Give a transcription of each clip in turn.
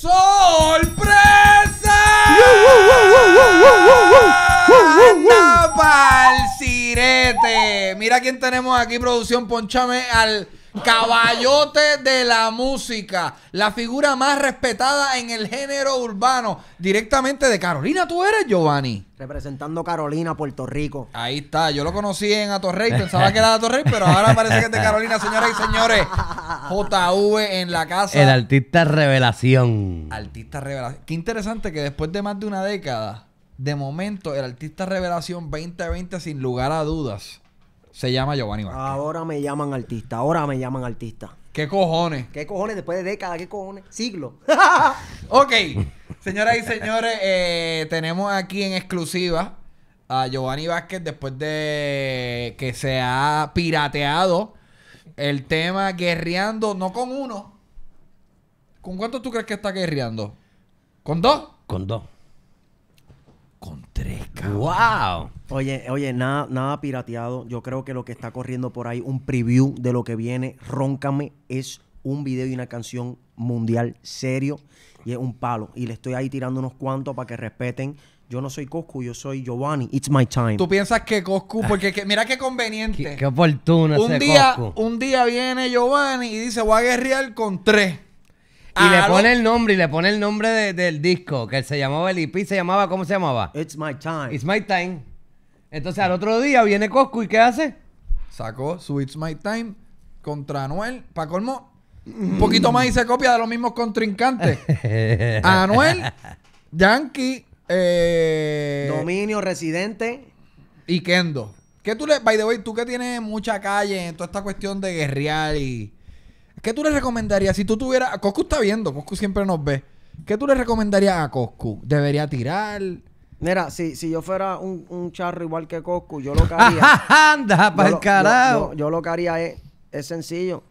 ¡Sorpresa! ¡Anda pa'l sirete! Mira quién tenemos aquí, producción. Ponchame al Caballote de la música, la figura más respetada en el género urbano, directamente de Carolina, tú eres Giovanni. Representando Carolina, Puerto Rico. Ahí está, yo lo conocí en Atorrey, pensaba que era de Atorrey, pero ahora parece que es de Carolina, señoras y señores. JV en la casa. El artista revelación. Artista revelación. Qué interesante que después de más de una década, de momento, el artista revelación 2020, sin lugar a dudas se llama Giovanni Vázquez. Ahora me llaman artista, ahora me llaman artista. ¿Qué cojones? ¿Qué cojones después de décadas? ¿Qué cojones? Siglo. ok, señoras y señores, eh, tenemos aquí en exclusiva a Giovanni Vázquez después de que se ha pirateado el tema guerreando, no con uno. ¿Con cuánto tú crees que está guerreando? ¿Con dos? Con dos con tres, cabrón. ¡Wow! Oye, oye, nada, nada pirateado. Yo creo que lo que está corriendo por ahí, un preview de lo que viene, Róncame, es un video y una canción mundial serio y es un palo. Y le estoy ahí tirando unos cuantos para que respeten. Yo no soy Coscu, yo soy Giovanni. It's my time. Tú piensas que Coscu, ah. porque mira qué conveniente. Qué, oportuno un ese día, Coscu. Un día viene Giovanni y dice, voy a guerrear con tres. Y le pone el nombre, y le pone el nombre del disco, que se llamaba el IP, e se llamaba, ¿cómo se llamaba? It's My Time. It's My Time. Entonces al otro día viene Coscu y ¿qué hace? Sacó su It's My Time contra Anuel. Para colmo, un poquito más y se copia de los mismos contrincantes. Anuel, Yankee, eh, Dominio, Residente. Y Kendo. ¿Qué tú le, by the way, tú que tienes mucha calle en toda esta cuestión de guerrear y ¿Qué tú le recomendarías si tú tuvieras... Coscu está viendo, Coscu siempre nos ve. ¿Qué tú le recomendarías a Coscu? ¿Debería tirar? Mira, si, si yo fuera un, charro igual que Coscu, yo lo que haría... ¡Anda, para carajo! Yo, lo que haría es, es sencillo.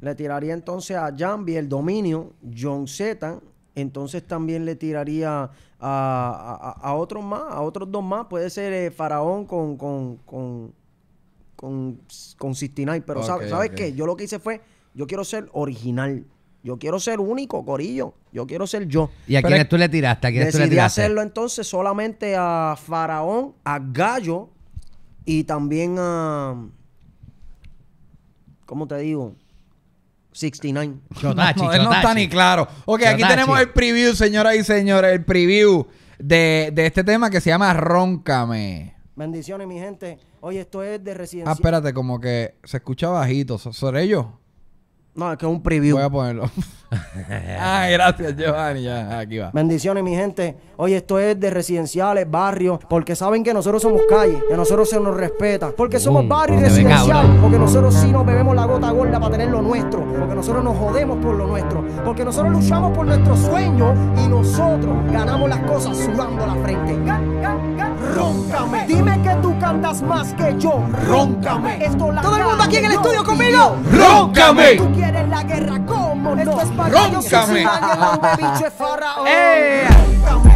Le tiraría entonces a Jambi el dominio, John Z, entonces también le tiraría a, otros más, a otros dos más. Puede ser eh, Faraón con, con, con, con, Pero ¿sabes, qué? Yo lo que hice fue yo quiero ser original. Yo quiero ser único, Corillo. Yo quiero ser yo. ¿Y a quiénes tú le tiraste? ¿A tú le tiraste? Decidí hacerlo entonces solamente a Faraón, a Gallo y también a. ¿Cómo te digo? 69. Chotachi, no, está ni claro. Ok, aquí tenemos el preview, señoras y señores, el preview de, de este tema que se llama Róncame. Bendiciones, mi gente. Oye, esto es de ah, residencia. Ah, espérate, como que se escucha bajito. ¿Sobre ellos? No, es que es un preview. Voy a ponerlo. Ah, gracias, Giovanni. aquí va. Bendiciones, mi gente. Oye, esto es de residenciales, barrios, porque saben que nosotros somos calles, que nosotros se nos respeta, porque somos mm, barrios y residenciales, porque nosotros sí nos bebemos la gota gorda para tener lo nuestro, porque nosotros nos jodemos por lo nuestro, porque nosotros luchamos por nuestros sueños y nosotros ganamos las cosas sudando la frente. Róncame. Dime que tú cantas más que yo. Róncame. Todo el mundo aquí en el estudio conmigo. Róncame. Tú quieres la guerra como no. Róncame. Eh.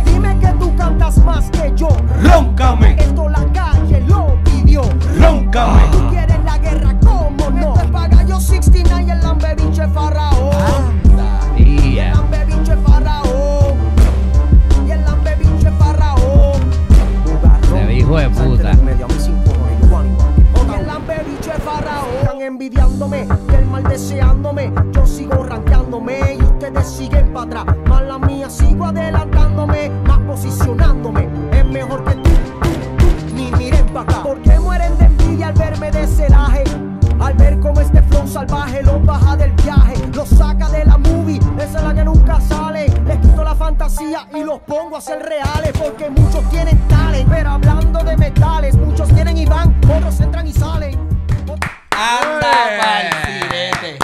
Dime que tú cantas más que yo. Róncame. Esto la calle lo pidió. Róncame. Tú quieres la guerra, como no? Esto es yo 69 el Y el lambebiche farao. Y el dijo de puta. el Están envidiándome. Deseándome, yo sigo ranqueándome y ustedes siguen para atrás. Más la mía sigo adelantándome, más posicionándome. Es mejor que tú, ni miren para acá. Porque mueren de envidia al verme de celaje. Al ver cómo este flow salvaje los baja del viaje, los saca de la movie, esa es la que nunca sale. Les quito la fantasía y los pongo a ser reales, porque muchos tienen tales, pero hablando de metales, muchos tienen y van, otros entran y salen. Anda pa'l sirete.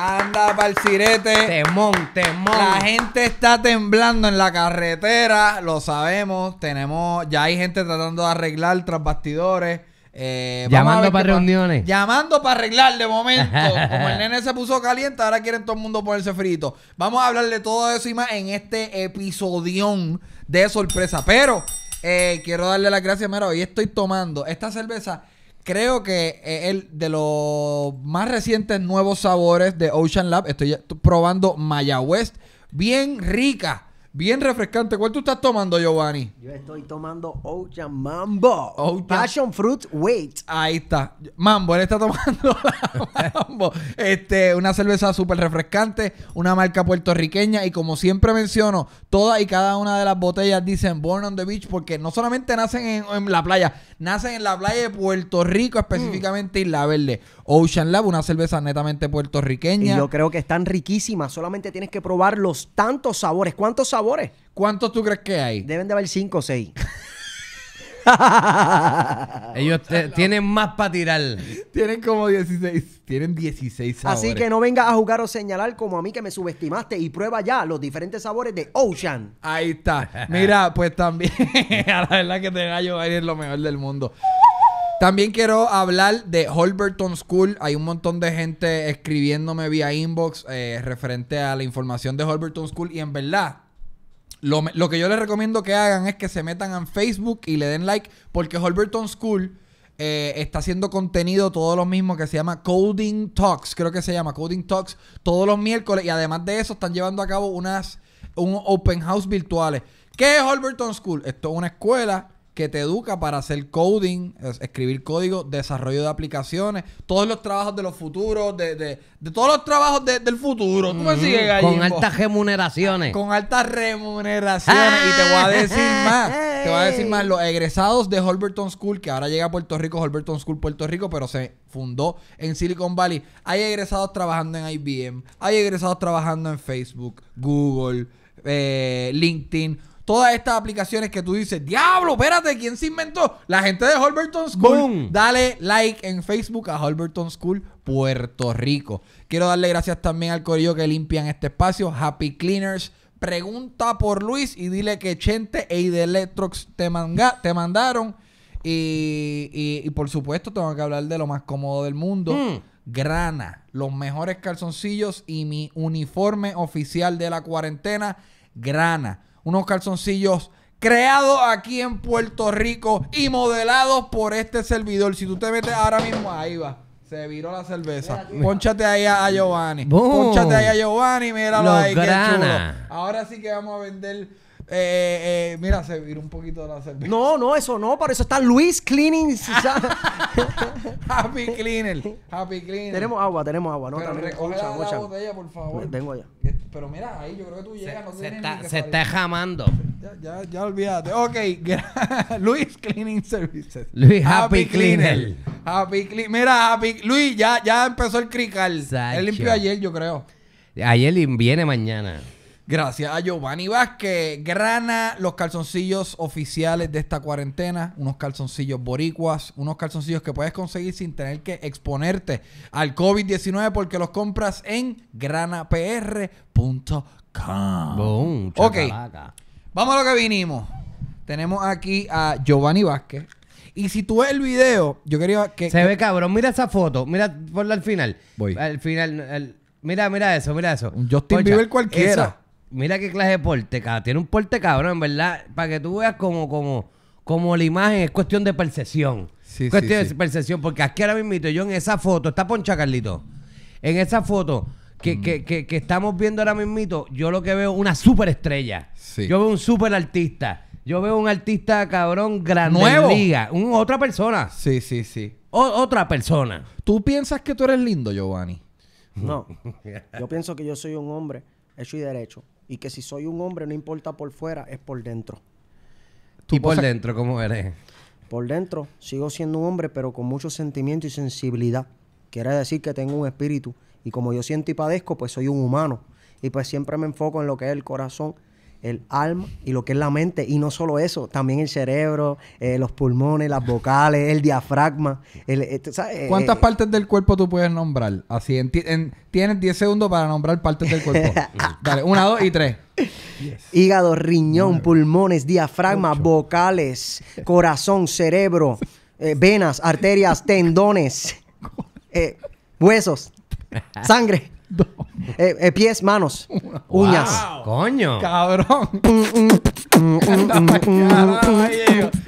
Anda pa'l sirete. Temón, temón. La gente está temblando en la carretera, lo sabemos. Tenemos, ya hay gente tratando de arreglar tras bastidores. Eh, llamando para reuniones. llamando para arreglar de momento. Como el nene se puso caliente, ahora quieren todo el mundo ponerse frito. Vamos a hablar de todo eso más en este episodión de sorpresa. Pero eh, quiero darle las gracias. mero hoy estoy tomando esta cerveza. Creo que eh, el de los más recientes nuevos sabores de Ocean Lab, estoy probando Maya West, bien rica. Bien refrescante. ¿Cuál tú estás tomando, Giovanni? Yo estoy tomando Ocean Mambo. Passion Fruit Wait. Ahí está. Mambo, él está tomando Mambo. Este, una cerveza súper refrescante, una marca puertorriqueña. Y como siempre menciono, todas y cada una de las botellas dicen Born on the Beach porque no solamente nacen en, la playa, nacen en la playa de Puerto Rico, específicamente Isla Verde. Ocean Lab, una cerveza netamente puertorriqueña. Y yo creo que están riquísimas. Solamente tienes que probar los tantos sabores. ¿Cuántos sabores? ¿Cuántos tú crees que hay? Deben de haber cinco o seis. Ellos tienen más para tirar. Tienen como 16. Tienen 16 sabores. Así que no vengas a jugar o señalar como a mí que me subestimaste y prueba ya los diferentes sabores de Ocean. Ahí está. Mira, pues también, a la verdad que te gallo ir lo mejor del mundo. También quiero hablar de Holberton School. Hay un montón de gente escribiéndome vía inbox eh, referente a la información de Holberton School. Y en verdad, lo, que yo les recomiendo que hagan es que se metan en Facebook y le den like, porque Holberton School eh, está haciendo contenido todo lo mismo que se llama Coding Talks, creo que se llama Coding Talks, todos los miércoles. Y además de eso, están llevando a cabo unas un open house virtuales. ¿Qué es Holberton School? Esto es una escuela que te educa para hacer coding, escribir código, desarrollo de aplicaciones, todos los trabajos de los futuros, de, de, todos los trabajos del futuro. me sigues Con altas remuneraciones. Con altas remuneraciones. y te voy a ah. decir más. Te voy a decir más. Los egresados de Holberton School, que ahora llega a Puerto Rico, Holberton School Puerto Rico, pero se fundó en Silicon Valley. Hay egresados trabajando en IBM, hay egresados trabajando en Facebook, Google, eh, LinkedIn todas estas aplicaciones que tú dices, diablo, espérate, ¿quién se inventó? La gente de Holberton School. Dale like en Facebook a Holberton School Puerto Rico. Quiero darle gracias también al corillo que limpian este espacio, Happy Cleaners. Pregunta por Luis y dile que Chente e Idelectrox te, te mandaron. Y, por supuesto, tengo que hablar de lo más cómodo del mundo. Hmm. Grana, los mejores calzoncillos y mi uniforme oficial de la cuarentena. Grana unos calzoncillos creados aquí en Puerto Rico y modelados por este servidor. Si tú te metes ahora mismo, ahí va. Se viró la cerveza. Pónchate ahí a, Giovanni. Pónchate ahí a Giovanni, míralo ahí, grana. qué chulo. Ahora sí que vamos a vender. Eh, eh, eh, mira, se viró un poquito la cerveza. No, no, eso no. Para eso está Luis Cleaning. Happy Cleaner. Happy Cleaner. Tenemos agua, tenemos agua. No, Pero también. por favor. Vengo allá. Pero mira, ahí yo creo que tú llegas. Se, no se, está, se está, jamando. Ya, ya, ya olvídate. Ok, Luis Cleaning Services. Luis Happy, Cleaner. Happy Cleaner. Mira, Happy... Luis, ya, ya empezó el crical. Él limpió ayer, yo creo. Ayer viene mañana. Gracias a Giovanni Vázquez. Grana los calzoncillos oficiales de esta cuarentena. Unos calzoncillos boricuas. Unos calzoncillos que puedes conseguir sin tener que exponerte al COVID-19 porque los compras en granapr.com. ok. Vamos a lo que vinimos. Tenemos aquí a Giovanni Vázquez. Y si tú ves el video, yo quería que... Se ve cabrón. Mira esa foto. Mira, ponla al final. Voy. Al final... Mira, mira eso, mira eso. Un Justin Bieber cualquiera. Mira qué clase de porte, Tiene un porte cabrón, en verdad. Para que tú veas como, como, como la imagen es cuestión de percepción. cuestión de percepción. Porque aquí ahora mismo yo en esa foto, está poncha Carlito. En esa foto que, mm. estamos viendo ahora mismito, yo lo que veo una superestrella. estrella Yo veo un super artista. Yo veo un artista cabrón gran Nuevo. Liga. otra persona. Sí, sí, sí. otra persona. ¿Tú piensas que tú eres lindo, Giovanni? No. yo pienso que yo soy un hombre hecho y derecho. Y que si soy un hombre, no importa por fuera, es por dentro. ¿Tú por dentro cómo eres? Por dentro sigo siendo un hombre, pero con mucho sentimiento y sensibilidad. Quiere decir que tengo un espíritu. Y como yo siento y padezco, pues soy un humano. Y pues siempre me enfoco en lo que es el corazón el alma y lo que es la mente. Y no solo eso, también el cerebro, eh, los pulmones, las vocales, el diafragma. Eh, eh, ¿Cuántas partes del cuerpo tú puedes nombrar? Así, en, tienes 10 segundos para nombrar partes del cuerpo. Dale, una, dos y tres. Hígado, riñón, pulmones, diafragma, vocales, corazón, cerebro, venas, arterias, tendones, huesos, sangre. Eh, eh, pies, manos, uñas. Coño. Cabrón.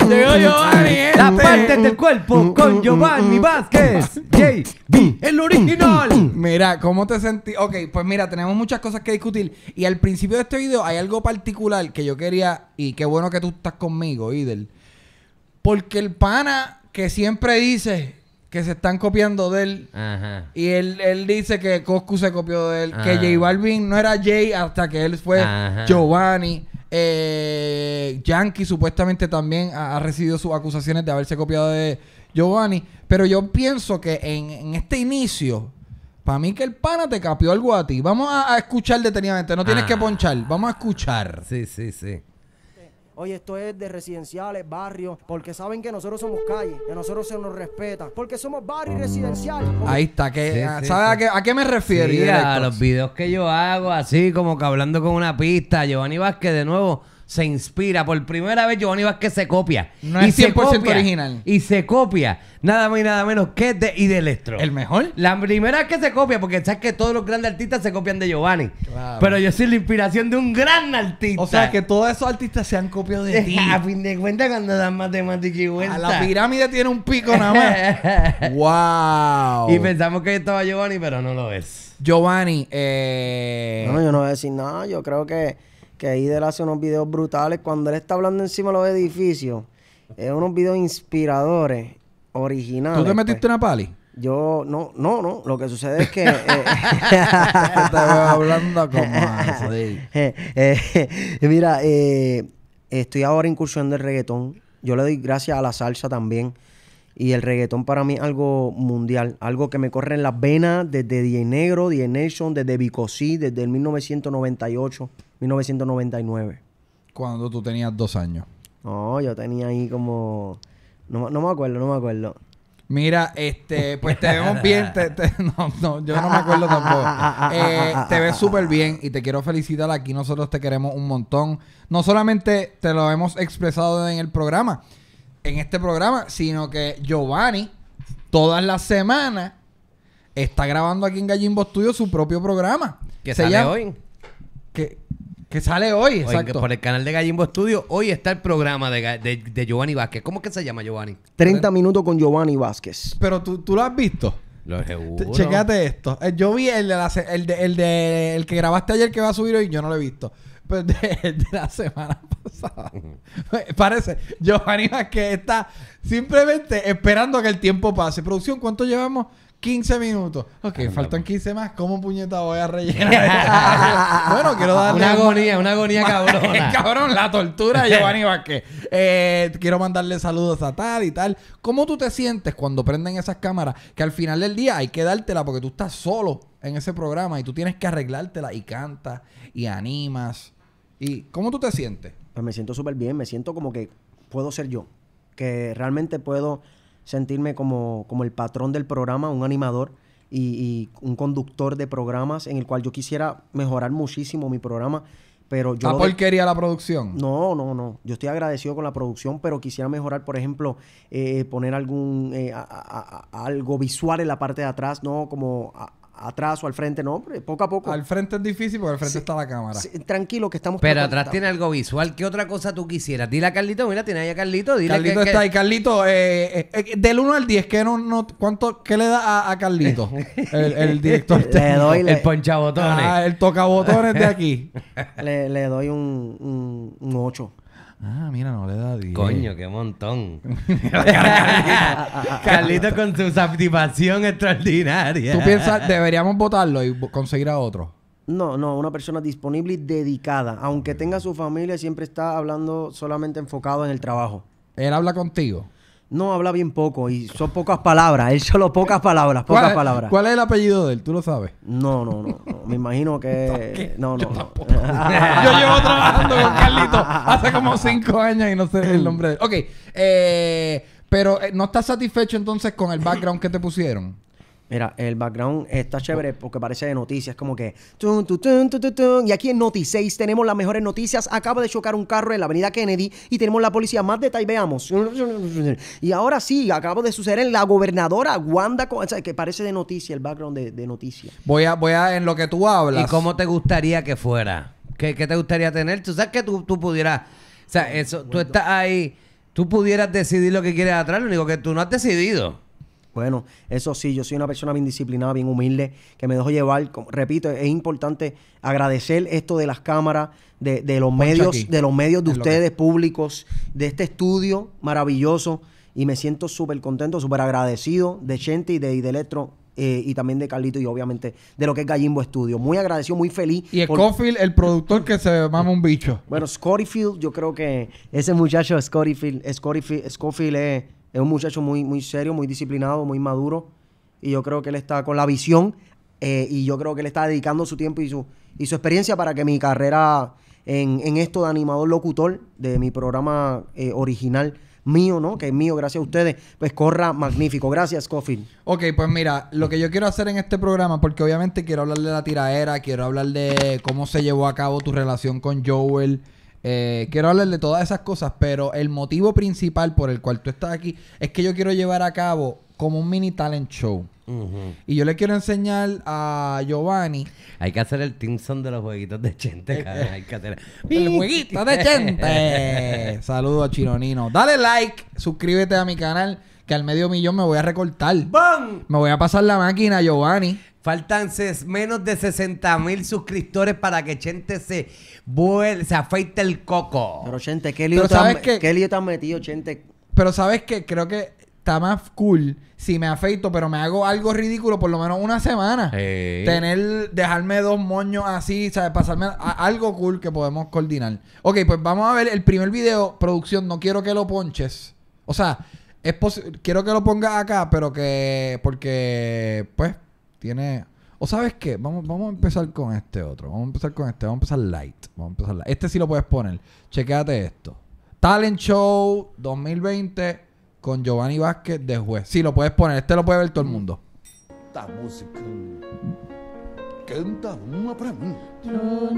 Llegó mm, Giovanni, mm, este. mm, La parte del cuerpo con Giovanni Vázquez. JB, el original. Mira, ¿cómo te sentí? Ok, pues mira, tenemos muchas cosas que discutir. Y al principio de este video hay algo particular que yo quería. Y qué bueno que tú estás conmigo, Idel. Porque el pana que siempre dice, que se están copiando de él. Y él, dice que Coscu se copió de él. Que J Balvin no era Jay hasta que él fue Giovanni. Eh, Yankee supuestamente también ha, recibido sus acusaciones de haberse copiado de Giovanni. Pero yo pienso que en, este inicio, para mí que el pana te capió algo a ti. Vamos a escuchar detenidamente. No tienes que ah. ponchar. Vamos a escuchar. Sí, sí, sí. Oye, esto es de residenciales, barrios, porque saben que nosotros somos calle, que nosotros se nos respeta, porque somos barrio y residencial. Ahí está, que, ah, ¿sabes a, qué, a, qué, me refiero? a los videos que yo hago, así como que hablando con una pista, Giovanni Vázquez de nuevo se inspira. Por primera vez Giovanni que se copia. No es 100% original. Y se copia nada más y nada menos que de y de ¿El mejor? La primera vez que se copia, porque sabes que todos los grandes artistas se copian de Giovanni. Pero yo soy la inspiración de un gran artista. O sea, que todos esos artistas se han copiado de ti. A fin de cuentas, cuando dan matemática y vuelta. A la pirámide tiene un pico nada más. ¡Wow! Y pensamos que estaba Giovanni, pero no lo es. Giovanni, eh... No, yo no voy a decir nada. Yo creo que que ahí él hace unos videos brutales. Cuando él está hablando encima de los edificios, es unos videos inspiradores, originales. ¿Tú te metiste en pues. una pali? Yo, no, no, no. Lo que sucede es que. Eh, hablando como así. Eh, eh, mira, eh, estoy ahora incursionando el reggaetón. Yo le doy gracias a la salsa también. Y el reggaetón para mí es algo mundial, algo que me corre en las venas desde Die Negro, Die Nation, desde Bicosí, desde el 1998. 1999. Cuando tú tenías dos años. No, yo tenía ahí como... No, me acuerdo, no me acuerdo. Mira, este, pues te vemos bien. no, no, yo no me acuerdo tampoco. Eh, te ves súper bien y te quiero felicitar. Aquí nosotros te queremos un montón. No solamente te lo hemos expresado en el programa, en este programa, sino que Giovanni, todas las semanas, está grabando aquí en Gallimbo Studio su propio programa. Que se sale hoy. Que, que sale hoy, exacto. por el canal de Gallimbo Studio, hoy está el programa de, Giovanni Vázquez. ¿Cómo que se llama Giovanni? 30 minutos con Giovanni Vázquez. Pero tú, lo has visto. Lo seguro. Chequate esto. Eh, yo vi el de, la, el, de, el de el que grabaste ayer que va a subir hoy, yo no lo he visto. Pero de, de la semana pasada. Parece, Giovanni Vázquez está simplemente esperando a que el tiempo pase. Producción, ¿cuánto llevamos? 15 minutos. Ok, faltan 15 más. ¿Cómo puñeta voy a rellenar? bueno, quiero darle. Una agonía, una agonía cabrona. Cabrón, la tortura de Giovanni Vázquez. Eh, quiero mandarle saludos a tal y tal. ¿Cómo tú te sientes cuando prenden esas cámaras? Que al final del día hay que dártela porque tú estás solo en ese programa y tú tienes que arreglártela y cantas y animas. ¿Y cómo tú te sientes? Pues me siento súper bien. Me siento como que puedo ser yo. Que realmente puedo sentirme como, como el patrón del programa, un animador y, un conductor de programas en el cual yo quisiera mejorar muchísimo mi programa. Pero yo ¿La porquería la producción? No, no, no. Yo estoy agradecido con la producción, pero quisiera mejorar, por ejemplo, eh, poner algún eh, algo visual en la parte de atrás, ¿no? Como atrás o al frente, no, hombre, poco a poco. Al frente es difícil porque al frente está la cámara. tranquilo que estamos... Pero atrás tiene algo visual. ¿Qué otra cosa tú quisieras? Dile a Carlito, mira, tiene ahí a Carlito. Carlito está ahí. Carlito, eh, eh, eh, del 1 al 10, ¿qué, no, cuánto, ¿qué le da a, Carlito? el, director. le doy... El ponchabotones. Ah, el tocabotones de aquí. le, doy un, un, un 8. Ah, mira, no le da 10. Coño, qué montón. Carlito con su satisfacción extraordinaria. ¿Tú piensas, deberíamos votarlo y conseguir a otro? No, no, una persona disponible y dedicada. Aunque tenga su familia, siempre está hablando solamente enfocado en el trabajo. ¿Él habla contigo? No, habla bien poco y son pocas palabras. Él solo pocas palabras, pocas palabras. ¿Cuál es el apellido de él? ¿Tú lo sabes? No, no, no. Me imagino que... No, no. Yo, Yo llevo trabajando con Carlito hace como cinco años y no sé el nombre de él. Ok. Eh, pero eh, ¿no estás satisfecho entonces con el background que te pusieron? Mira, el background está chévere porque parece de noticias, como que... y aquí en Noti 6 tenemos las mejores noticias. Acaba de chocar un carro en la avenida Kennedy y tenemos la policía. Más detalle, veamos. Y ahora sí, acabo de suceder en la gobernadora Wanda... que parece de noticia, el background de, noticias. Voy a, voy a, en lo que tú hablas... ¿Y cómo te gustaría que fuera? ¿Qué, te gustaría tener? Tú sabes que tú, pudieras... O sea, eso, tú estás ahí... Tú pudieras decidir lo que quieres atrás, lo único que tú no has decidido. Bueno, eso sí, yo soy una persona bien disciplinada, bien humilde, que me dejo llevar. repito, es importante agradecer esto de las cámaras, de, los medios, de los medios de ustedes, públicos, de este estudio maravilloso. Y me siento súper contento, súper agradecido de Chente y de, Electro eh, y también de Carlito y obviamente de lo que es Gallimbo Studio. Muy agradecido, muy feliz. Y Scofield, el productor que se mama un bicho. Bueno, Scofield, yo creo que ese muchacho Scofield, Scofield, Scofield es es un muchacho muy, muy serio, muy disciplinado, muy maduro. Y yo creo que él está con la visión eh, y yo creo que él está dedicando su tiempo y su, y su experiencia para que mi carrera en, en esto de animador locutor de mi programa eh, original mío, ¿no? Que es mío, gracias a ustedes, pues corra magnífico. Gracias, Coffin. Ok, pues mira, lo que yo quiero hacer en este programa, porque obviamente quiero hablar de la tiraera, quiero hablar de cómo se llevó a cabo tu relación con Joel, eh, quiero hablar de todas esas cosas, pero el motivo principal por el cual tú estás aquí es que yo quiero llevar a cabo como un mini talent show. Y yo le quiero enseñar a Giovanni. Hay que hacer el Timson de los jueguitos de Chente, eh, eh. Hay hacer el jueguito de Chente. Saludos a Chironino. Dale like, suscríbete a mi canal, que al medio millón me voy a recortar. ¡Bam! Me voy a pasar la máquina, Giovanni. Faltan menos de 60 mil suscriptores para que Chente se se afeite el coco. Pero Chente, ¿qué lío, Pero sabes que... ¿qué lío metido, Chente? Pero sabes que creo que está más cool si me afeito, pero me hago algo ridículo por lo menos una semana. Tener, dejarme dos moños así, ¿sabes? Pasarme algo cool que podemos coordinar. Ok, pues vamos a ver el primer video, producción, no quiero que lo ponches. O sea, es quiero que lo pongas acá, pero que, porque, pues, tiene... ¿O sabes qué? Vamos, vamos a empezar con este otro. Vamos a empezar con este. Vamos a empezar light. Vamos a empezar light. Este sí lo puedes poner. Chequéate esto. Talent Show 2020 con Giovanni Vázquez de juez. Sí, lo puedes poner. Este lo puede ver todo el mundo. música canta uma pra mim. Never,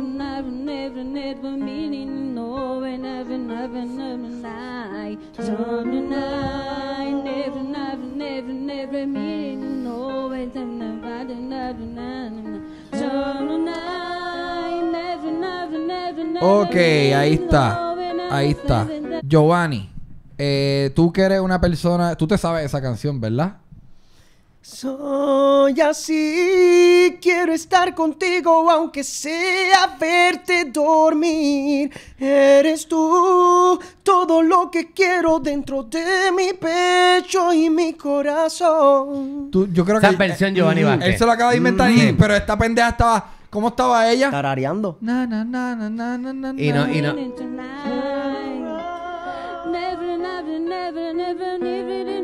never, never, never meaning no, never, never, never night. Don't never, never, never, never meaning no, never, never, never, never. Don't never, never, never, never. Okay, ahí está, ahí está, Giovanni. Eh, tú que eres una persona, tú te sabes esa canción, ¿verdad? Soy así, quiero estar contigo aunque sea verte dormir. Eres tú todo lo que quiero dentro de mi pecho y mi corazón. Tú, yo creo Esa que versión Giovanni Él se lo acaba de inventar, pero esta pendeja estaba... ¿Cómo estaba ella? Tarareando. Na, no na, Never, never, never, never no, no.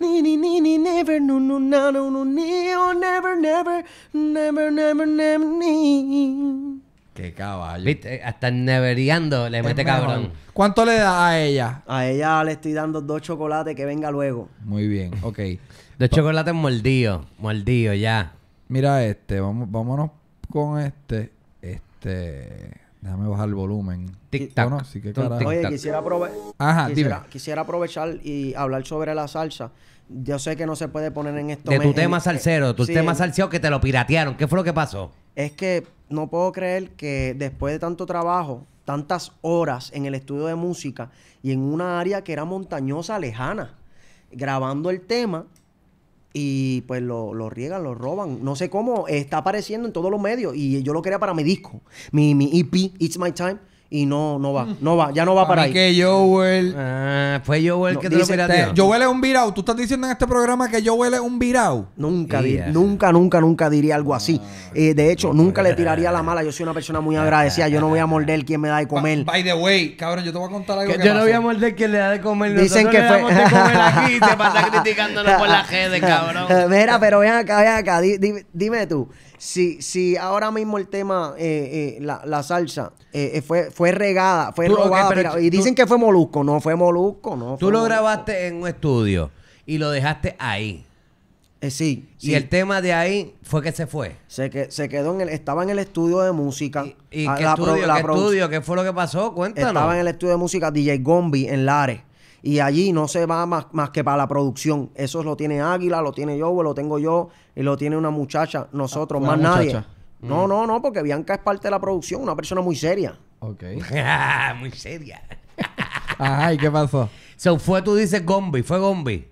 never, no, no, no, no, no, oh, never, never, never, never, never, Qué caballo. Viste, hasta nevereando le mete cabrón. ¿Cuánto le da a ella? A ella le estoy dando dos chocolates que venga luego. Muy bien, ok. dos chocolates mordidos, mordidos ya. Mira este, vamos, vámonos con este. Este. Déjame bajar el volumen. Tic-tac. Oye, quisiera, aprovechar y hablar sobre la salsa. Yo sé que no se puede poner en esto. De tu tema eh, salsero, tu tema salsero que te lo piratearon. ¿Qué fue lo que pasó? Es que no puedo creer que después de tanto trabajo, tantas horas en el estudio de música y en una área que era montañosa, lejana, grabando el tema, y pues lo, lo riegan, lo roban. No sé cómo, está apareciendo en todos los medios y yo lo quería para mi disco, mi, mi EP, It's My Time y no, no va, no va, ya no va para, ahí. que yo ah, fue yo el que te dice, Yo huele es un virao. Tú estás diciendo en este programa que yo es un virao. Nunca, nunca, nunca, nunca diría algo así. Ah, eh, de hecho, nunca le tiraría la mala. Yo soy una persona muy agradecida. Yo no voy a morder quien me da de comer. By, the way, cabrón, yo te voy a contar algo. Que, yo no voy a morder quien le da de comer. Dicen que no fue. de comer aquí y criticándonos por la gente, cabrón. Mira, pero ven acá, ven acá. dime tú si, si ahora mismo el tema, eh, eh, la, salsa, eh, fue, fue regada, fue robada, y dicen que fue molusco, no fue molusco, no. tú lo grabaste en un estudio y lo dejaste ahí. sí. Y el tema de ahí fue que se fue. Se, que, se quedó en el... Estaba en el estudio de música. ¿Y, ah, qué, estudio, fue lo que pasó? Cuéntanos. Estaba en el estudio de música DJ Gombi en Lares. Y allí no se va más, más que para la producción. Eso lo tiene Águila, lo tiene yo, lo tengo yo y lo tiene una muchacha, nosotros, ah, más nadie. No, mm. no, no, porque Bianca es parte de la producción, una persona muy seria. Ok. muy seria. ay qué pasó? Se fue, tú dices Gombi, fue Gombi.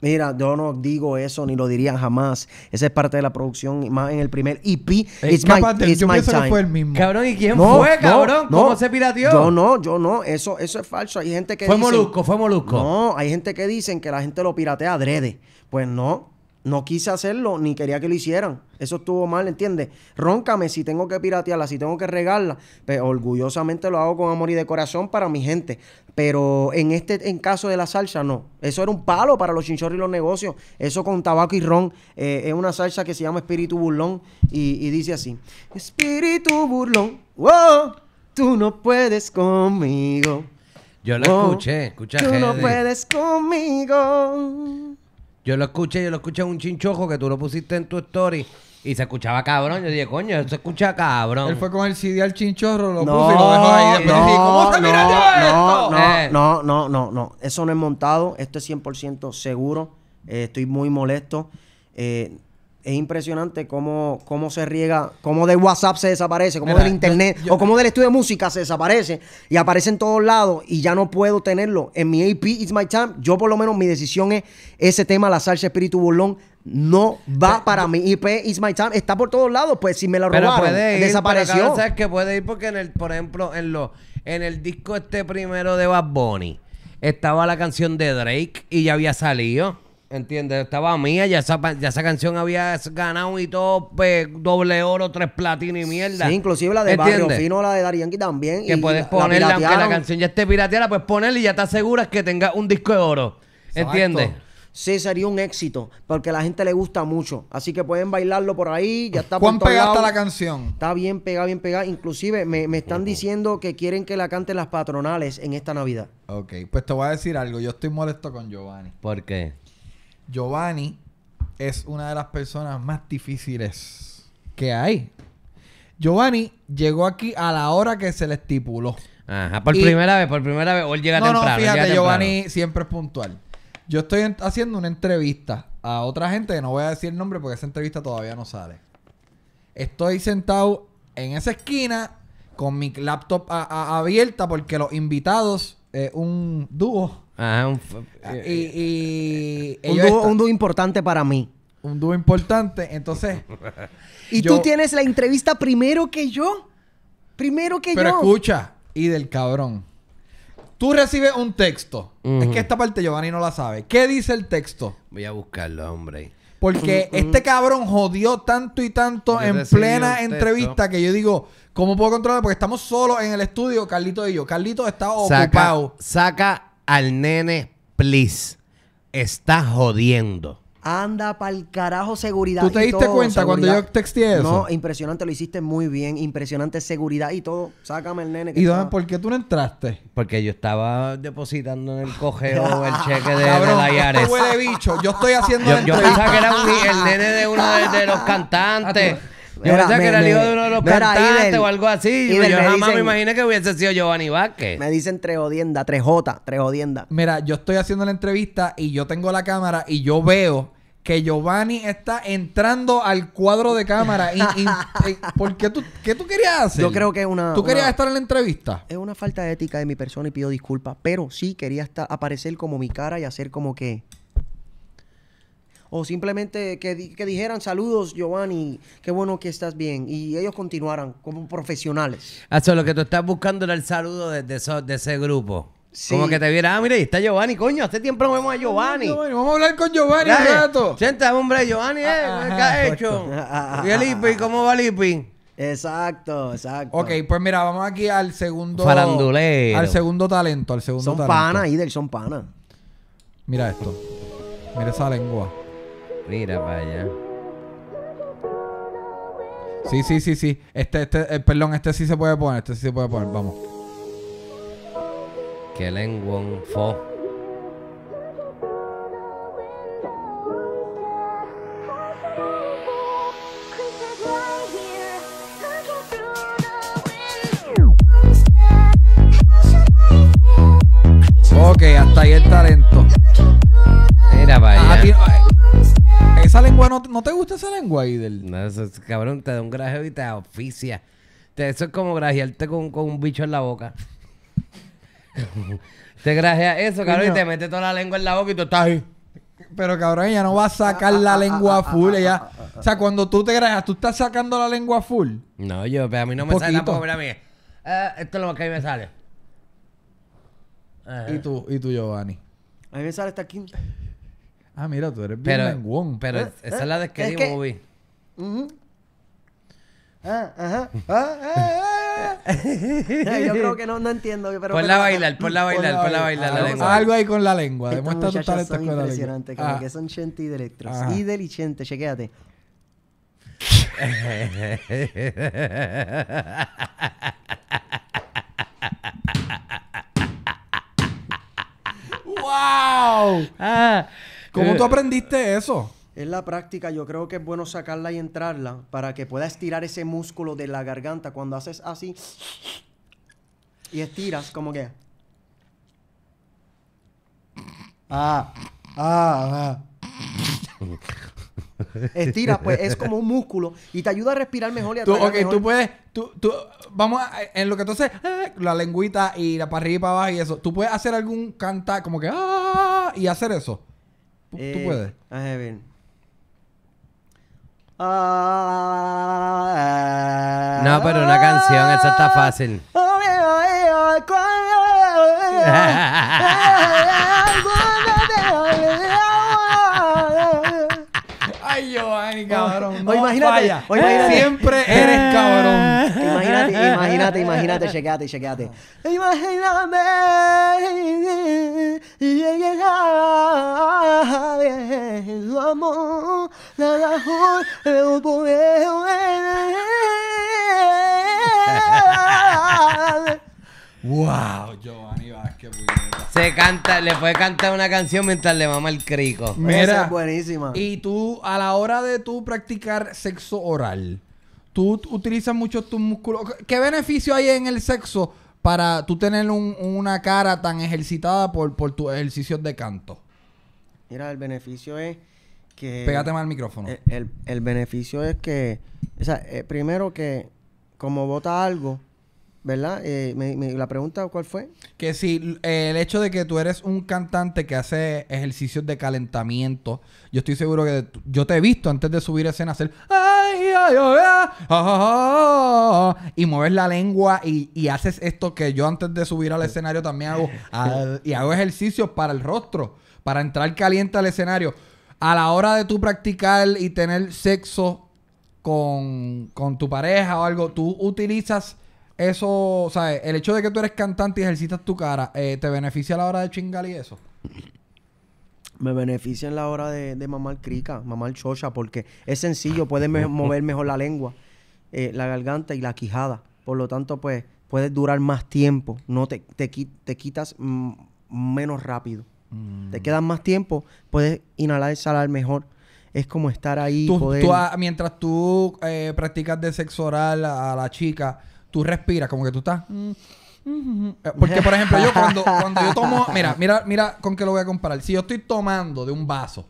Mira, yo no digo eso ni lo diría jamás. Esa es parte de la producción, más en el primer EP. It's my, de, yo pienso Que fue el mismo. Cabrón, ¿y quién fue, cabrón? ¿Cómo se pirateó? Yo no, yo no. Eso, eso es falso. Hay gente que Fue Molusco, fue Molusco. No, hay gente que dicen que la gente lo piratea adrede. Pues no no quise hacerlo ni quería que lo hicieran. Eso estuvo mal, ¿entiendes? Róncame si tengo que piratearla, si tengo que regarla. pero pues, orgullosamente lo hago con amor y de corazón para mi gente. Pero en este en caso de la salsa, no. Eso era un palo para los chinchorros y los negocios. Eso con tabaco y ron. Eh, es una salsa que se llama Espíritu Burlón y, dice así. Espíritu Burlón, wow, tú no puedes conmigo. Yo lo escuché, escucha Tú no puedes conmigo. Yo lo escuché, yo lo escuché un chinchojo que tú lo pusiste en tu story. Y se escuchaba cabrón. Yo dije, coño, eso se escucha cabrón. Él fue con el CD al chinchorro, lo no, puso y lo dejó ahí. no, no, no, eh. No, no, no, no, Eso no es montado. Esto es 100% seguro. Eh, estoy muy molesto. Eh, es impresionante cómo, cómo se riega, cómo de WhatsApp se desaparece, cómo del internet o cómo del estudio de música se desaparece y aparece en todos lados y ya no puedo tenerlo. En mi AP It's My Time, yo por lo menos mi decisión es ese tema, la salsa espíritu burlón, no va para mi IP It's My Time está por todos lados, pues si me la robaron, pero desapareció. sabes que puede ir porque en el, por ejemplo, en los en el disco este primero de Bad Bunny estaba la canción de Drake y ya había salido. ¿Entiendes? Estaba mía, ya esa, canción había ganado y todo, pues, doble oro, tres platino y mierda. Sí, inclusive la de ¿Entiendes? Barrio Fino, la de Darianki también. Que puedes ponerla, la aunque la canción ya esté pirateada, pues ponerla y ya estás segura que tenga un disco de oro. ¿Entiendes? Sí, sería un éxito, porque a la gente le gusta mucho. Así que pueden bailarlo por ahí, ya está ¿Cuán pegada está la canción? Está bien pegada, bien pegada. Inclusive me, están diciendo que quieren que la canten las patronales en esta Navidad. Ok, pues te voy a decir algo. Yo estoy molesto con Giovanni. ¿Por qué? Giovanni es una de las personas más difíciles que hay. Giovanni llegó aquí a la hora que se le estipuló. Ajá, por primera vez, por primera vez. Hoy llega no, temprano. No, fíjate, Giovanni siempre es puntual. Yo estoy haciendo una entrevista a otra gente, no voy a decir el nombre porque esa entrevista todavía no sale. Estoy sentado en esa esquina con mi laptop abierta porque los invitados, eh, un dúo, un, un, dúo, importante para mí. Un dúo importante, entonces. y tú tienes la entrevista primero que yo. Primero que yo. Pero escucha, y del cabrón. Tú recibes un texto. Es que esta parte Giovanni no la sabe. ¿Qué dice el texto? Voy a buscarlo, hombre. Porque este cabrón jodió tanto y tanto en plena entrevista que yo digo, ¿cómo puedo controlar? Porque estamos solos en el estudio, Carlito y yo. Carlito está ocupado. Saca al nene, please. Está jodiendo. Anda el carajo seguridad. ¿Tú te diste cuenta cuando yo texteé eso? No, impresionante, lo hiciste muy bien. Impresionante seguridad y todo. Sácame el nene. ¿Y dónde, ah, por qué tú no entraste? Porque yo estaba depositando en el cojeo el cheque de, de la huele bicho. Yo estoy haciendo yo, pensaba que era el nene de uno de los cantantes. Yo era, que el hijo de uno de los o algo así. yo jamás me imaginé que hubiese sido Giovanni Vázquez. Me dicen trejodienda, trejota, trejodienda. Mira, yo estoy haciendo la entrevista y yo tengo la cámara y yo veo que Giovanni está entrando al cuadro de cámara. Y, ¿Por qué tú, qué tú querías hacer? Yo creo que una... ¿Tú querías estar en la entrevista? Es una falta de ética de mi persona y pido disculpas, pero sí quería estar, aparecer como mi cara y hacer como que o simplemente que, dijeran saludos, Giovanni, qué bueno que estás bien, y ellos continuaran como profesionales. Eso ah, lo que tú estás buscando era el saludo de, ese grupo. Como que te viera, ah, mira, ahí está Giovanni, coño, hace tiempo no vemos a Giovanni. Vamos a hablar con Giovanni un rato. hombre, Giovanni, eh, ah, ¿qué ha ah, hecho? ¿Y el cómo va el Exacto, exacto. Ok, pues mira, vamos aquí al segundo. Al segundo talento, al segundo talento. Son pana, Idel, son pana. Mira esto. Mira esa lengua. Mira, vaya. Sí, sí, sí, sí. Este, este, eh, perdón, este sí se puede poner, este sí se puede poner, vamos. Que un fo. Ok, hasta ahí el talento. Mira, vaya. ¿Esa lengua no, te gusta esa lengua, ahí. No, cabrón, te da un grajeo y te oficia. eso es como grajearte con, un bicho en la boca. te grajea eso, cabrón, y te mete toda la lengua en la boca y tú estás ahí. Pero cabrón, ella no va a sacar la lengua full. Ella, o sea, cuando tú te grajeas, tú estás sacando la lengua full. No, yo, pero a mí no me sale tampoco, mí. Ah, esto es lo que a mí me sale. Y tú, y tú, Giovanni. A mí me sale esta quinta. Ah, mira, tú eres bien pero, Pero eh, esa es eh, la de que digo, Ah, ajá. Ah, ah, ah, yo creo que no, no entiendo. Pero ponla a bailar, ponla a bailar, ponla a bailar la Algo ahí con la lengua. Demuestra tu talento con la impresionante, que son gente y delectros. Y delicente, chequéate. ¡Wow! Ah. ¿Cómo eh, tú aprendiste eso? Es la práctica, yo creo que es bueno sacarla y entrarla para que puedas estirar ese músculo de la garganta. Cuando haces así y estiras, como que. Ah, ah, ah. pues es como un músculo y te ayuda a respirar mejor y a tú, Ok, tú puedes, tú, tú, vamos a, en lo que tú haces, eh, la lengüita y la para arriba y para abajo y eso. Tú puedes hacer algún canta como que ah, y hacer eso. Eh, puedes. No, pero una canción, eso está fácil. Tiny, cabrón. No o imagínate, falla. O imagínate. Siempre eres cabrón. Imagínate, imagínate, imagínate, chequeate, chequeate. Imagíname llegar su amor, mejor de puedo ver. Wow, Giovanni Vázquez. Se canta, le puede cantar una canción mientras le mama el crico. Mira, Esa es buenísima. Y tú, a la hora de tú practicar sexo oral, tú utilizas mucho tus músculos. ¿Qué beneficio hay en el sexo para tú tener una cara tan ejercitada por, por tus ejercicios de canto? Mira, el beneficio es que... Pégate más al micrófono. El, beneficio es que... O sea, eh, primero que como bota algo, ¿verdad? Eh, la pregunta, ¿cuál fue? Que si eh, el hecho de que tú eres un cantante que hace ejercicios de calentamiento, yo estoy seguro que yo te he visto antes de subir escena hacer ah, ah, ah", y mueves la lengua y, haces esto que yo antes de subir al escenario también hago y hago ejercicios para el rostro, para entrar caliente al escenario. A la hora de tú practicar y tener sexo con, con tu pareja o algo, tú utilizas eso, o sea, el hecho de que tú eres cantante y ejercitas tu cara, eh, ¿te beneficia a la hora de chingar y eso? Me beneficia en la hora de, de mamar crica, mamar chocha, porque es sencillo, puedes mover mejor la lengua, eh, la garganta y la quijada. Por lo tanto, pues, puedes durar más tiempo, no te, te, te quitas mm, menos rápido. Mm. Te quedas más tiempo, puedes inhalar y exhalar mejor es como estar ahí. mientras tú eh, practicas de sexo oral a, la chica, tú respiras, como que tú estás. Mm. Eh, porque, por ejemplo, yo cuando, yo tomo. Mira, mira, mira con qué lo voy a comparar. Si yo estoy tomando de un vaso,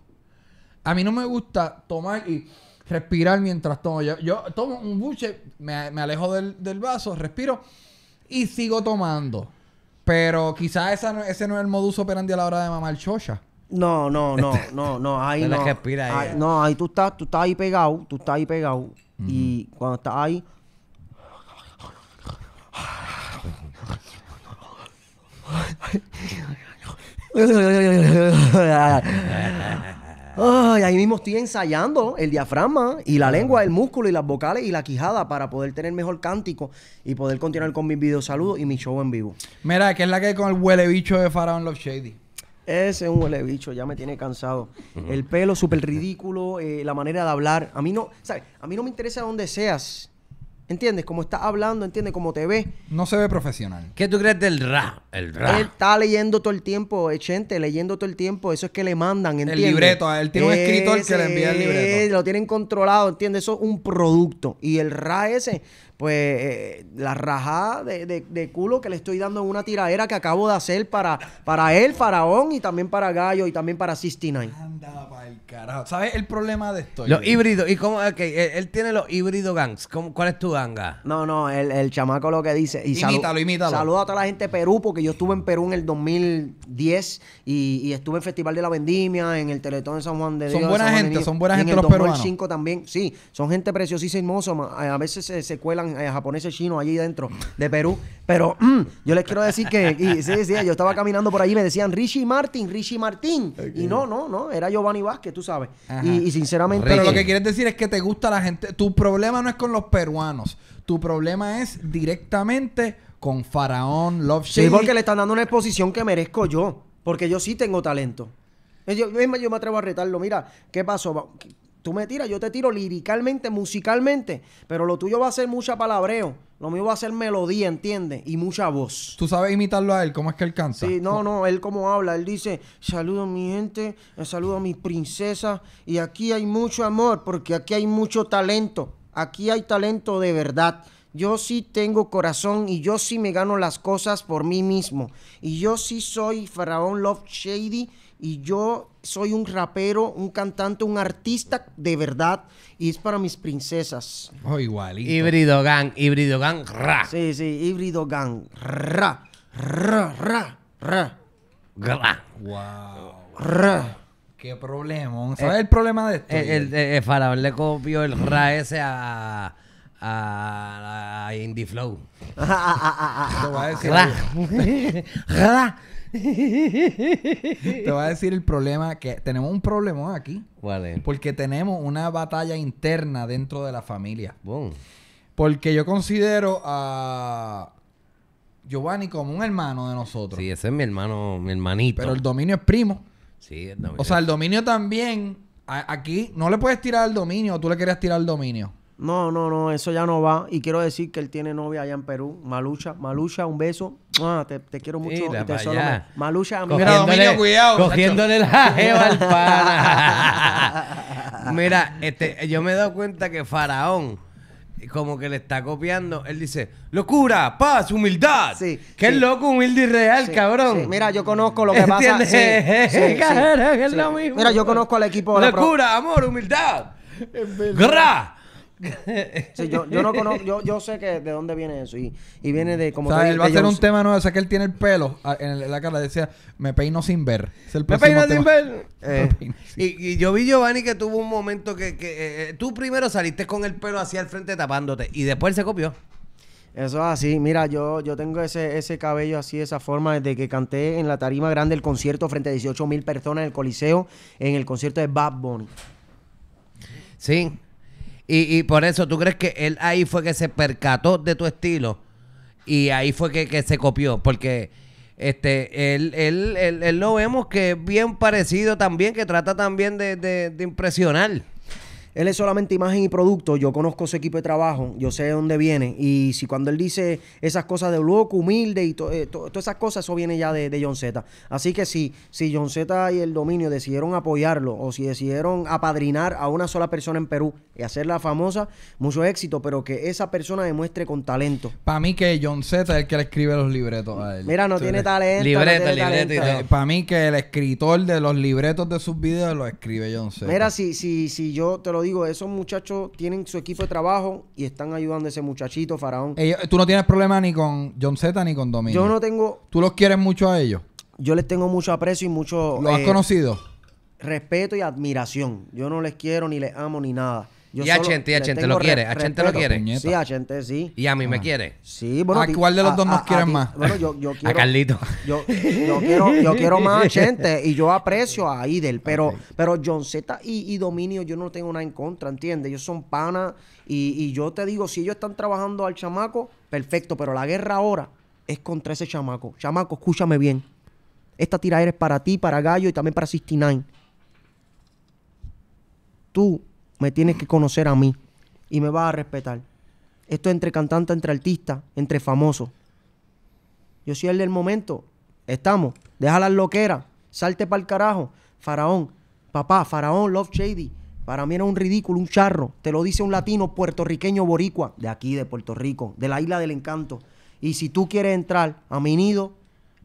a mí no me gusta tomar y respirar mientras tomo. Yo, tomo un buche, me, me alejo del, vaso, respiro y sigo tomando. Pero quizás ese no es el modus operandi a la hora de mamar chocha. No, no, no, este, no, no, ahí no. ahí, no, ahí tú estás, tú estás ahí pegado, tú estás ahí pegado. Y cuando estás ahí, Ay, ahí mismo estoy ensayando el diafragma y la lengua, el músculo y las vocales y la quijada para poder tener mejor cántico y poder continuar con mis saludos y mi show en vivo. Mira, que es la que con el huele bicho de Faraón Love Shady. Ese es un huele bicho, ya me tiene cansado. El pelo súper ridículo, eh, la manera de hablar. A mí no, A mí no me interesa donde seas. ¿Entiendes? Como está hablando, ¿entiendes? Como te ve. No se ve profesional. ¿Qué tú crees del RA? El RA. Él está leyendo todo el tiempo, Echente, leyendo todo el tiempo. Eso es que le mandan, en El libreto. Él tiene un escritor que le envía el libreto. Lo tienen controlado, ¿entiendes? Eso es un producto. Y el RA ese, pues eh, la rajada de, culo que le estoy dando en una tiradera que acabo de hacer para, para él, Faraón, y también para Gallo, y también para 69. Anda el carajo. ¿Sabes el problema de esto? Los híbridos. ¿Y cómo? él, tiene los híbridos gangs. ¿Cuál es tu ganga? No, no, el, chamaco lo que dice. Y imítalo, imítalo. a toda la gente de Perú, porque yo estuve en Perú en el 2010 y, estuve en Festival de la Vendimia, en el Teletón de San Juan de Dios. Son buena gente, son buena gente los peruanos. En el 2005 también, sí. Son gente preciosísima y hermosa. A veces se, se cuelan eh, japoneses chinos allí dentro de Perú. Pero mm, yo les quiero decir que, y, yo estaba caminando por allí me decían Richie Martin, Richie Martín. Y no, no, no, era Giovanni Vázquez, tú sabes. Y, sinceramente. Pero lo que quieres decir es que te gusta la gente. Tu problema no es con los peruanos, tu problema es directamente con Faraón, Love Shady. Sí, porque le están dando una exposición que merezco yo. Porque yo sí tengo talento. Eh, yo, yo me atrevo a retarlo. Mira, ¿qué pasó? tú me tiras, yo te tiro liricalmente, musicalmente, pero lo tuyo va a ser mucha palabreo. Lo mío va a ser melodía, ¿entiendes? Y mucha voz. ¿Tú sabes imitarlo a él? ¿Cómo es que él Sí, no, no, él como habla. Él dice, saludo a mi gente, eh, saludo a mi princesa. Y aquí hay mucho amor, porque aquí hay mucho talento. Aquí hay talento de verdad. Yo sí tengo corazón y yo sí me gano las cosas por mí mismo. Y yo sí soy Faraón Love Shady y yo soy un rapero, un cantante, un artista de verdad. Y es para mis princesas. Oh, igualito. Híbrido gang, híbrido gang, ra. Sí, sí, híbrido gang, ra, ra, ra, ra. Ra. Wow. Ra. Qué problema. ¿Sabes eh, el problema de esto? El, el, le copió el ra ese a a, a Indie Flow. Ah, ah, ah, Te voy a decir. Te voy a decir el problema que tenemos un problema aquí. Porque tenemos una batalla interna dentro de la familia. Porque yo considero a Giovanni como un hermano de nosotros. Sí, ese es mi hermano, mi hermanito. Pero el dominio es primo. O sea, el dominio también. aquí no le puedes tirar al dominio o tú le querías tirar al dominio. No, no, no, eso ya no va. Y quiero decir que él tiene novia allá en Perú. Malucha, Malucha, un beso. Ah, te, quiero mucho. Malucha, Mira, Cogiéndole el al Mira, este, yo me he dado cuenta que Faraón como que le está copiando. Él dice, locura, paz, humildad. Sí, Qué loco, humilde y real, cabrón. Mira, yo conozco lo que pasa. es lo mismo. Mira, yo conozco al equipo. de Locura, amor, humildad. Gra. yo, yo, sé que de dónde viene eso. Y, viene de como. él va a hacer un tema nuevo. O sea, que él tiene el pelo ah, en la cara. Decía, me peino sin ver. me peino sin eh, ver. Y, yo vi Giovanni que tuvo un momento que, eh, eh, tú primero saliste con el pelo Así al frente tapándote. Y después se copió. Eso es así. Mira, yo, yo tengo ese, ese cabello así, esa forma, desde que canté en la tarima grande el concierto frente a 18 mil personas en el Coliseo, en el concierto de Bad Bunny. Sí, y, y por eso, ¿tú crees que él ahí fue que se percató de tu estilo? Y ahí fue que, que se copió, porque este él, él, él, lo vemos que es bien parecido también, que trata también de, de impresionar. Él es solamente imagen y producto. Yo conozco su equipo de trabajo, yo sé de dónde viene. Y si cuando él dice esas cosas de loco, humilde y eh, todas esas cosas, eso viene ya de, John Z. Así que si, si John Z y el dominio decidieron apoyarlo o si decidieron apadrinar a una sola persona en Perú y hacerla famosa, mucho éxito, pero que esa persona demuestre con talento. Para mí que John Z es el que le escribe los libretos a él. Mira, no tiene talento. Para mí que el escritor de los libretos de sus videos lo escribe John Z. Mira, si, si, si yo te lo digo, esos muchachos tienen su equipo de trabajo y están ayudando a ese muchachito, Faraón. tú no tienes problema ni con John Z ni con Domingo. Yo no tengo. ¿Tú los quieres mucho a ellos? Yo les tengo mucho aprecio y mucho. ¿Lo has eh, conocido? Respeto y admiración. Yo no les quiero, ni les amo, ni nada y a Chente, y a lo quiere. A Chente lo quiere. Sí, a Chente sí. Y a mí me ah. quiere. Sí, bueno. ¿A cuál de los dos nos quieren más? yo, quiero. A Carlito. Yo, quiero, más a y yo aprecio a Idel. Pero, pero John Z y, y, Dominio yo no tengo nada en contra, ¿entiendes? Ellos son panas y, yo te digo, si ellos están trabajando al chamaco, perfecto. Pero la guerra ahora es contra ese chamaco. Chamaco, escúchame bien. Esta tira es para ti, para Gallo y también para 69. Tú me tienes que conocer a mí y me vas a respetar. Esto es entre cantante, entre artista, entre famoso. Yo soy el del momento. Estamos. Deja las loqueras. Salte para el carajo. Faraón. Papá, Faraón, Love Shady. Para mí era un ridículo, un charro. Te lo dice un latino puertorriqueño boricua. De aquí, de Puerto Rico. De la isla del encanto. Y si tú quieres entrar a mi nido,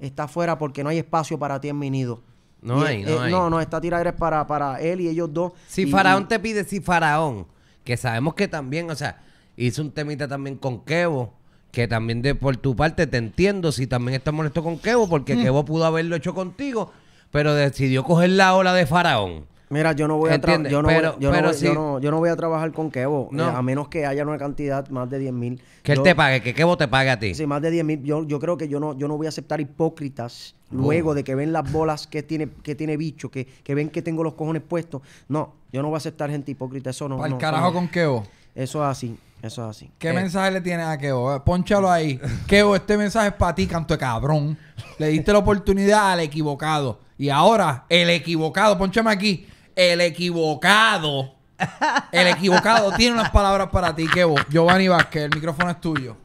está fuera porque no hay espacio para ti en mi nido. No hay, no eh, No, no, esta tiradera es para, para él y ellos dos. Si Faraón te pide, si Faraón, que sabemos que también, o sea, hizo un temita también con Kevo, que también de por tu parte te entiendo si también estás molesto con Kevo, porque quebo mm. pudo haberlo hecho contigo, pero decidió coger la ola de Faraón. Mira, yo no voy a trabajar. Yo, no no a trabajar con Kevo. Eh, a menos que haya una cantidad más de 10 mil. Que él te pague, que Kevo te pague a ti. Sí, más de 10 mil. Yo, creo que yo no, yo no voy a aceptar hipócritas luego de que ven las bolas que tiene, que tiene bicho, que, ven que tengo los cojones puestos. No, yo no voy a aceptar gente hipócrita. Eso no. Para el carajo con Kevo. Eso es así. Eso es así. ¿Qué eh. mensaje le tienes a Kevo? Eh, pónchalo ahí. Kevo, este mensaje es para ti, canto de cabrón. Le diste la oportunidad al equivocado. Y ahora, el equivocado, ponchame aquí el equivocado. El equivocado tiene unas palabras para ti, Kevo. Giovanni Vázquez, el micrófono es tuyo.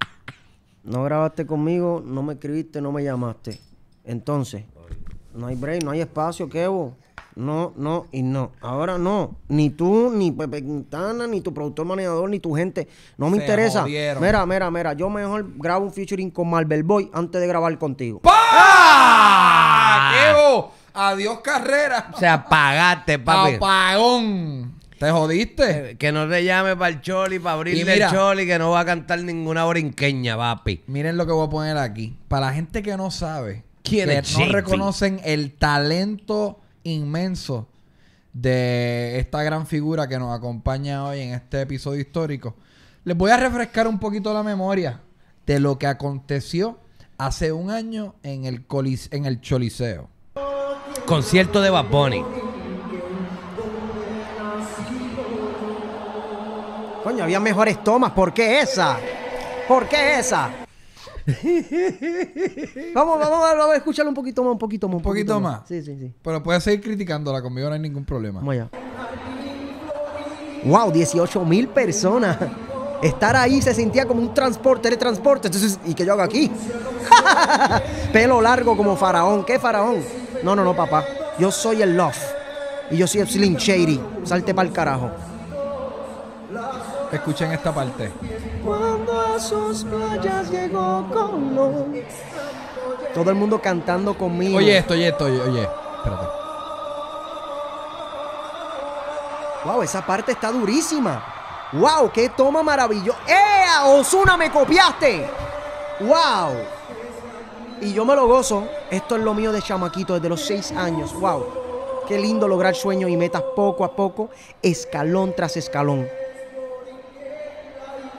No grabaste conmigo, no me escribiste, no me llamaste. Entonces, no hay break, no hay espacio, Kevo. No, no y no. Ahora no. Ni tú, ni Pepe Quintana, ni tu productor manejador, ni tu gente. No me interesa. Mira, mira, mira. Yo mejor grabo un featuring con Marvel Boy antes de grabar contigo. ¡Pah! ¡Ah! Adiós carrera. O sea, apagaste, papi. Apagón. ¿Te jodiste? Que no te llame para el choli, para abrirle el choli, que no va a cantar ninguna brinqueña, papi. Miren lo que voy a poner aquí. Para la gente que no sabe, quienes no reconocen el talento inmenso de esta gran figura que nos acompaña hoy en este episodio histórico, les voy a refrescar un poquito la memoria de lo que aconteció hace un año en el, en el Choliseo concierto de Bad Coño, había mejores tomas. ¿Por qué esa? ¿Por qué esa? vamos, vamos, vamos a escucharlo un poquito más, un poquito más. Un poquito, más. Sí, sí, sí. Pero puedes seguir criticándola conmigo, no hay ningún problema. Wow, 18 mil personas. Estar ahí se sentía como un transporte, teletransporte. Entonces, ¿y qué yo hago aquí? Pelo largo como faraón. ¿Qué faraón? No, no, no, papá. Yo soy el Love. Y yo soy el Slim Shady. Salte para el carajo. Escuchen esta parte. Cuando Todo el mundo cantando conmigo. Oye, esto, oye, esto, oye, Espérate. Wow, esa parte está durísima. Wow, qué toma maravillosa. ¡Ea! Osuna, me copiaste. Wow. Y yo me lo gozo. Esto es lo mío de chamaquito desde los seis años. ¡Wow! Qué lindo lograr sueños y metas poco a poco, escalón tras escalón.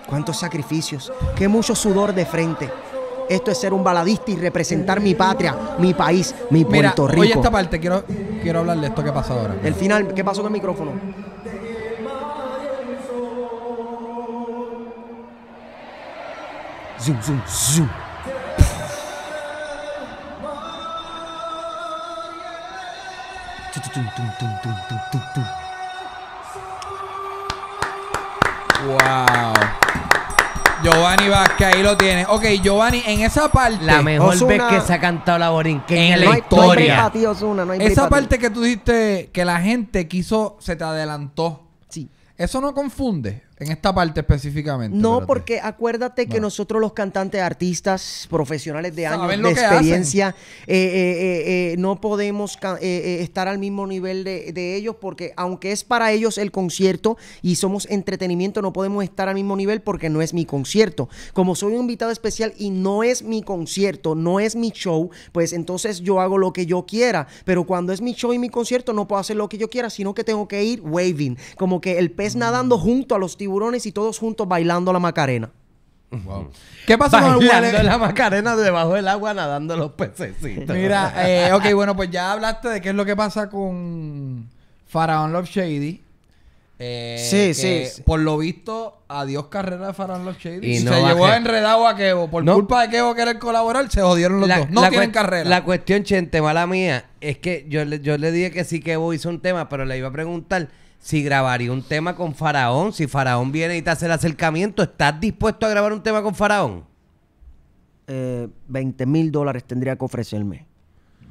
Cuántos sacrificios, qué mucho sudor de frente. Esto es ser un baladista y representar mi patria, mi país, mi Puerto Rico. Oye, esta parte quiero, quiero de esto que pasó ahora. El final, ¿qué pasó con el micrófono? Zoom, zoom, zoom. Wow. Giovanni Vázquez, ahí lo tiene. Ok, Giovanni, en esa parte. La mejor vez que se ha cantado la borinqueña en, la historia. Esa parte que tú dijiste que la gente quiso, se te adelantó. Sí. Eso no confunde. En esta parte específicamente. No, porque acuérdate que nosotros los cantantes, artistas, profesionales de años de experiencia, eh, eh, eh, no podemos estar al mismo nivel de, ellos porque aunque es para ellos el concierto y somos entretenimiento, no podemos estar al mismo nivel porque no es mi concierto. Como soy un invitado especial y no es mi concierto, no es mi show, pues entonces yo hago lo que yo quiera. Pero cuando es mi show y mi concierto, no puedo hacer lo que yo quiera, sino que tengo que ir waving, como que el pez mm. nadando junto a los tíos tiburones y todos juntos bailando la Macarena. ¿Qué pasa con el la macarena debajo del agua nadando los pececitos. Mira, eh, ok, bueno, pues ya hablaste de qué es lo que pasa con Faraón Love Shady. Eh, sí, sí, Por lo visto, adiós carrera de Faraón Love Shady. se llevó enredado a Kevo. Por culpa de Kevo querer colaborar, se jodieron los dos. No tienen carrera. La cuestión, chente, mala mía, es que yo le, yo le dije que sí, Kevo hizo un tema, pero le iba a preguntar si grabaría un tema con Faraón, si Faraón viene y te hace el acercamiento, ¿estás dispuesto a grabar un tema con Faraón? Eh, 20 mil dólares tendría que ofrecerme.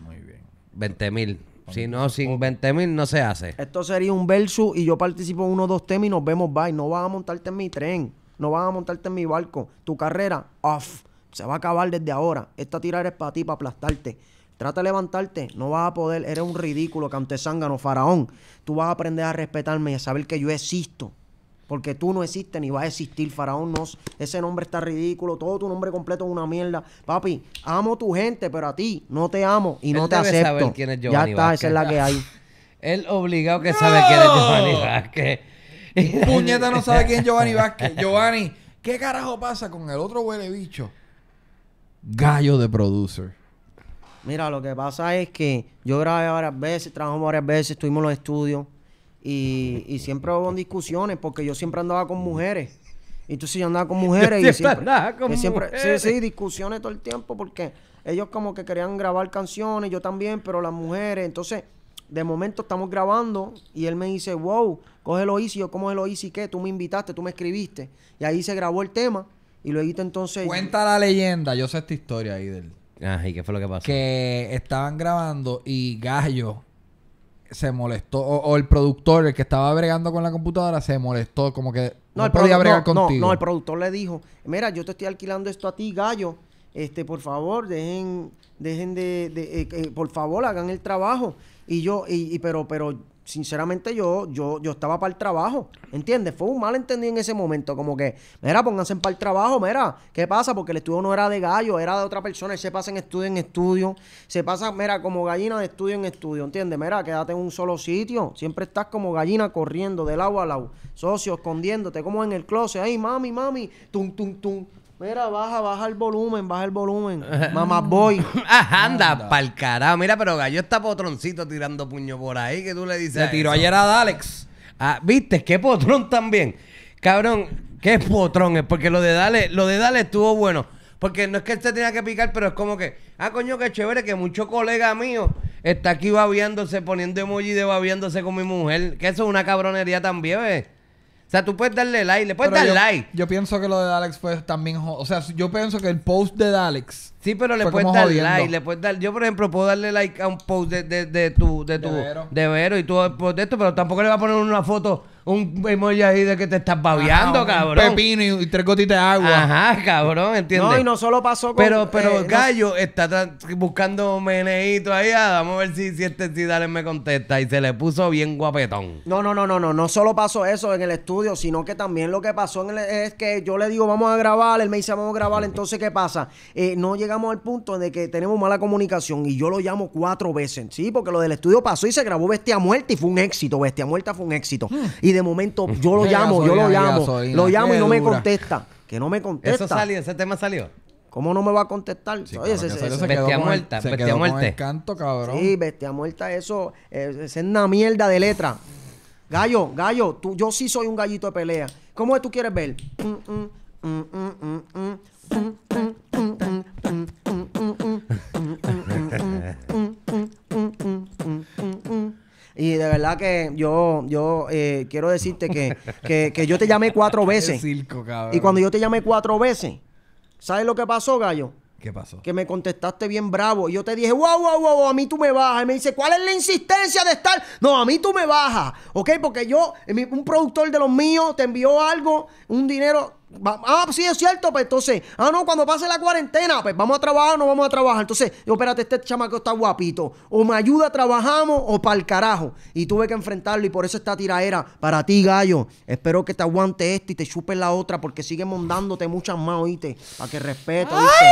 Muy bien. 20 mil. Si no, sin 20 mil no se hace. Esto sería un versus y yo participo en uno o dos temas y nos vemos, bye. No vas a montarte en mi tren, no vas a montarte en mi barco. Tu carrera, off. Se va a acabar desde ahora. Esta tirar es para ti, para aplastarte. Trata de levantarte, no vas a poder, eres un ridículo, cantezángano, faraón. Tú vas a aprender a respetarme y a saber que yo existo. Porque tú no existes ni vas a existir, faraón. No, ese nombre está ridículo. Todo tu nombre completo es una mierda. Papi, amo tu gente, pero a ti no te amo y no te debe Saber quién es ya está, esa es la que hay. Él obligado que sabe quién es Giovanni Vázquez. Puñeta no sabe quién es Giovanni Vázquez. Giovanni, ¿qué carajo pasa con el otro huele bicho? Gallo de producer. Mira, lo que pasa es que yo grabé varias veces, trabajamos varias veces, estuvimos en los estudios y, siempre hubo discusiones porque yo siempre andaba con mujeres. Y yo andaba con mujeres y siempre, con siempre sí, sí, discusiones todo el tiempo porque ellos como que querían grabar canciones, yo también, pero las mujeres, entonces de momento estamos grabando y él me dice, wow, cógelo easy, yo cómo es lo easy, ¿qué? Tú me invitaste, tú me escribiste. Y ahí se grabó el tema y luego entonces... Cuenta la leyenda, yo sé esta historia ahí del qué fue lo que pasó? Que estaban grabando y Gallo se molestó, o, el productor, el que estaba bregando con la computadora, se molestó, como que no, el podía bregar contigo. No, el productor le dijo, mira, yo te estoy alquilando esto a ti, Gallo, este, por favor, dejen, dejen de, eh, eh, por favor, hagan el trabajo. Y yo, y, pero, pero sinceramente yo, yo, yo estaba para el trabajo, ¿entiendes? Fue un malentendido en ese momento, como que, mira, pónganse para el trabajo, mira, ¿qué pasa? Porque el estudio no era de gallo, era de otra persona, él se pasa en estudio en estudio, se pasa, mira, como gallina de estudio en estudio, ¿entiendes? Mira, quédate en un solo sitio, siempre estás como gallina corriendo del agua al agua socio, escondiéndote, como en el closet, ay, mami, mami, tum, tum, tum. Mira, baja, baja el volumen, baja el volumen. Mamá voy. anda, pa'l carajo. Mira, pero Gallo está potroncito tirando puño por ahí que tú le dices. Le tiró ayer a Dalex. Ah, viste, qué potrón también. Cabrón, qué potrón es, porque lo de Dale, lo de Dale estuvo bueno. Porque no es que él se tenía que picar, pero es como que, ah, coño, qué chévere que mucho colega mío está aquí babiándose, poniendo emoji de babiándose con mi mujer. Que eso es una cabronería también, ¿ves? sea, tú puedes darle like, le puedes dar like. Yo pienso que lo de Alex fue también. O sea, yo pienso que el post de Alex. Sí, pero le puedes dar like, le puedes dar. Yo, por ejemplo, puedo darle like a un post de, de, tu. De, tu, de, Vero. y todo pues, de esto, pero tampoco le va a poner una foto un emoji ahí de que te estás babeando, cabrón. pepino y, tres gotitas de agua. Ajá, cabrón, ¿entiendes? No, y no solo pasó con... Pero, pero eh, Gallo está buscando meneito ahí. Ah, vamos a ver si, si este sí Dale me contesta. Y se le puso bien guapetón. No, no, no, no, no. No solo pasó eso en el estudio, sino que también lo que pasó en es que yo le digo, vamos a grabar. Él me dice, vamos a grabar. Entonces, ¿qué pasa? Eh, no llegamos al punto de que tenemos mala comunicación. Y yo lo llamo cuatro veces, ¿sí? Porque lo del estudio pasó y se grabó Bestia Muerta y fue un éxito. Bestia Muerta fue un éxito. Hmm de momento yo lo llamo, yo lo llamo, lo llamo y no me contesta. Que no me contesta. Eso salió, ese tema salió. ¿Cómo no me va a contestar? Sí, Oye, ese, se bestia quedó muerta, se bestia quedó muerte. Con el canto, cabrón. Sí, bestia muerta, eso, eh, es una mierda de letra. Gallo, gallo, tú, yo sí soy un gallito de pelea. ¿Cómo es tú quieres ver? Y de verdad que yo, yo eh, quiero decirte que, yo te llamé cuatro veces. y cuando yo te llamé cuatro veces, ¿sabes lo que pasó, gallo? ¿Qué pasó? Que me contestaste bien bravo. Y yo te dije, wow, wow, wow, a mí tú me bajas. Y me dice, ¿cuál es la insistencia de estar? No, a mí tú me bajas. ¿Ok? Porque yo, un productor de los míos te envió algo, un dinero ah, sí, es cierto, pues entonces, ah, no, cuando pase la cuarentena, pues vamos a trabajar o no vamos a trabajar. Entonces, yo, espérate, este chamaco está guapito. O me ayuda, trabajamos o para el carajo. Y tuve que enfrentarlo y por eso esta tiraera para ti, gallo. Espero que te aguante esto y te chupes la otra porque sigue mondándote muchas más, oíste, para que respeto, ¡Ay!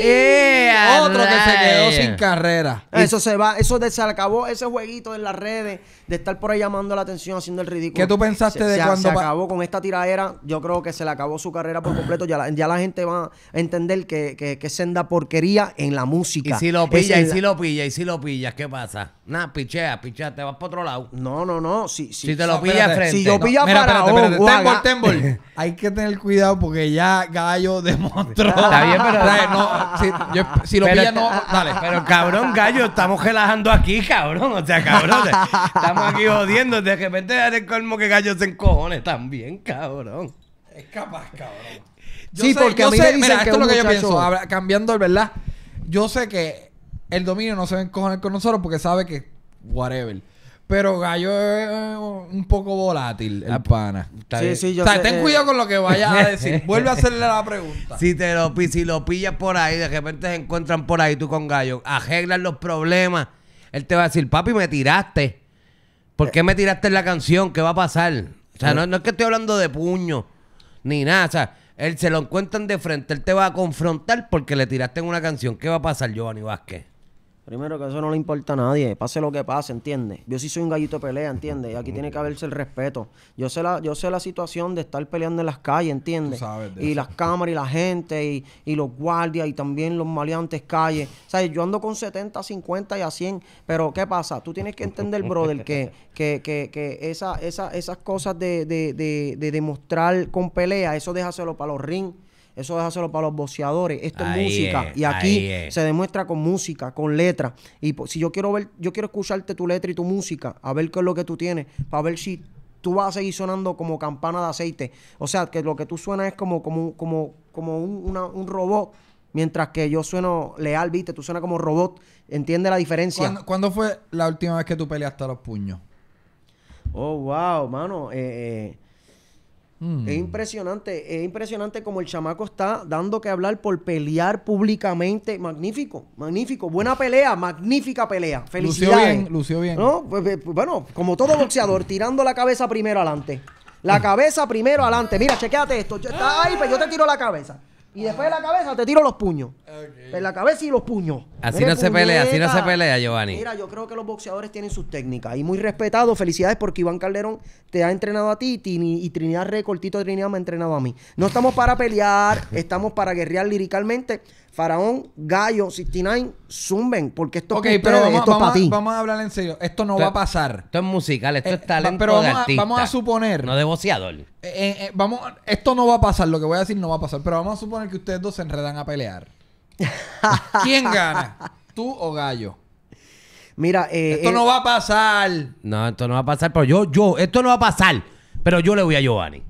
Eh, Otro que se quedó sin carrera. Ah, eso se va, eso se acabó ese jueguito en las redes de estar por ahí llamando la atención, haciendo el ridículo. ¿Qué tú pensaste de cuando se acabó con esta tiraera? Yo creo que se la acabó su carrera por completo. Ya la, ya la gente va a entender que, que, que senda porquería en la música. Y si lo pilla, y si lo pilla, y si lo pilla, ¿qué pasa? Nada, pichea, pichea, te vas para otro lado. No, no, no. Si, te lo pilla frente. Si yo pilla para espérate, tembol, Hay que tener cuidado porque ya Gallo demostró. Está bien, pero. no, si, lo pilla, no. Dale. Pero cabrón, Gallo, estamos relajando aquí, cabrón. O sea, cabrón. Estamos aquí jodiendo. De repente, el colmo que Gallo se encojones también, cabrón. Es capaz, cabrón. sí, porque me mira, esto es lo que yo pienso, cambiando verdad. Yo sé que el dominio no se va a con nosotros porque sabe que whatever. Pero Gallo es un poco volátil, el ah, pana. Sí, sí, yo o sea, ten eh, cuidado con lo que vaya a decir. Vuelve a hacerle la pregunta. Si te lo, si lo pillas por ahí, de repente se encuentran por ahí tú con gallo, arreglan los problemas. Él te va a decir, papi, me tiraste. ¿Por qué me tiraste en la canción? ¿Qué va a pasar? O sea, eh. no, no es que estoy hablando de puño ni nada. O sea, él se lo encuentran de frente, él te va a confrontar porque le tiraste en una canción. ¿Qué va a pasar, Giovanni Vázquez? Primero que eso no le importa a nadie, pase lo que pase, ¿entiendes? Yo sí soy un gallito de pelea, ¿entiendes? Y aquí tiene que haberse el respeto. Yo sé la, yo sé la situación de estar peleando en las calles, ¿entiendes? Y las cámaras y la gente y, los guardias y también los maleantes calles. O sea, yo ando con 70, 50 y a 100, pero ¿qué pasa? Tú tienes que entender, brother, que, que, que, que esa, esa, esas cosas de, de, de, de demostrar con pelea, eso déjaselo para los rings eso déjaselo para los boceadores. Esto es música. y aquí se demuestra con música, con letra. Y si yo quiero ver, yo quiero escucharte tu letra y tu música, a ver qué es lo que tú tienes, para ver si tú vas a seguir sonando como campana de aceite. O sea, que lo que tú suenas es como, como, como, como un, un robot. Mientras que yo sueno leal, viste, tú suenas como robot. Entiende la diferencia. ¿Cuándo, fue la última vez que tú peleaste a los puños? Oh, wow, mano. eh, eh es hmm. impresionante, es impresionante como el chamaco está dando que hablar por pelear públicamente. Magnífico, magnífico. Buena pelea, magnífica pelea. Felicidades. Lució bien, lució bien. ¿No? Pues, pues, pues, bueno, como todo boxeador, tirando la cabeza primero adelante. La cabeza primero adelante. Mira, chequeate esto. ahí pues yo te tiro la cabeza. Y después de la cabeza te tiro los puños. En la cabeza y los puños. Así no se pelea, así no se pelea, Giovanni. Mira, yo creo que los boxeadores tienen sus técnicas. Y muy respetado, felicidades porque Iván Calderón te ha entrenado a ti y Trinidad Recortito Trinidad me ha entrenado a mí. No estamos para pelear, estamos para guerrear liricalmente. Faraón, Gallo, 69, zumben, porque esto okay, es pero vamos, a hablar en serio, esto no va a pasar. Esto es musical, esto eh, es talento vamos, a, suponer... No de eh, eh, vamos, esto no va a pasar, lo que voy a decir no va a pasar, pero vamos a suponer que ustedes dos se enredan a pelear. ¿Quién gana? ¿Tú o Gallo? Mira, Esto no va a pasar. No, esto no va a pasar, pero yo, yo, esto no va a pasar, pero yo le voy a Giovanni.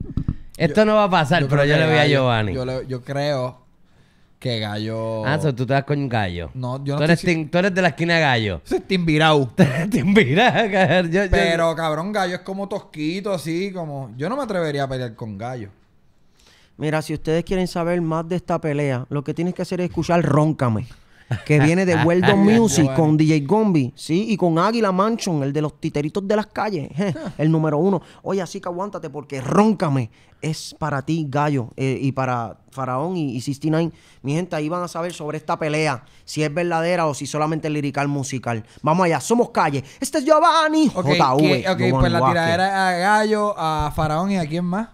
Esto no va a pasar, pero yo le voy a Giovanni. yo creo que gallo. Ah, tú te das con gallo. No, yo no tú eres, tú eres de la esquina gallo. Eso es Timbirau. Timbirau, Pero cabrón, gallo es como tosquito, así como. Yo no me atrevería a pelear con gallo. Mira, si ustedes quieren saber más de esta pelea, lo que tienes que hacer es escuchar Róncame que viene de World Music con DJ Gombi, ¿sí? Y con Águila Manchón, el de los titeritos de las calles, el ah. número uno. Oye, así que aguántate porque Róncame es para ti, Gallo, eh, y para Faraón y, y, 69. Mi gente, ahí van a saber sobre esta pelea, si es verdadera o si solamente lirical musical. Vamos allá, somos calle. Este es Giovanni. Ok, e, okay pues la tiradera a Gallo, a Faraón y a quién más.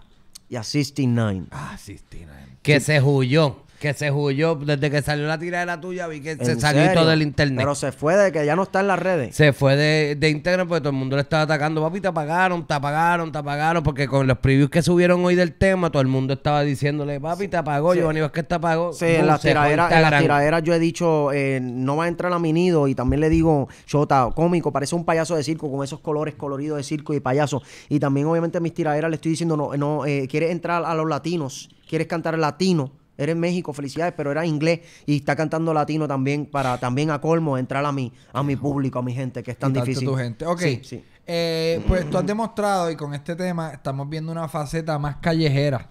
Y a 69. Ah, 69. Que se huyó que se huyó. Desde que salió la tiradera tuya, vi que se salió todo del internet. Pero se fue de que ya no está en las redes. Se fue de, de internet porque todo el mundo le estaba atacando. Papi, te apagaron, te apagaron, te apagaron. Porque con los previews que subieron hoy del tema, todo el mundo estaba diciéndole, papi, te apagó, yo es que te apagó. Sí, en las tiraderas la tiradera yo he dicho, eh, no va a entrar a mi nido. Y también le digo, Chota, cómico, parece un payaso de circo con esos colores coloridos de circo y payaso. Y también, obviamente, mis tiraderas le estoy diciendo, no, no, eh, quieres entrar a los latinos, quieres cantar latino eres México, felicidades, pero era inglés y está cantando latino también para también a colmo entrar a mi, a mi público, a mi gente, que es tan difícil. Tu gente. Ok. Sí, eh, pues tú has demostrado, y con este tema estamos viendo una faceta más callejera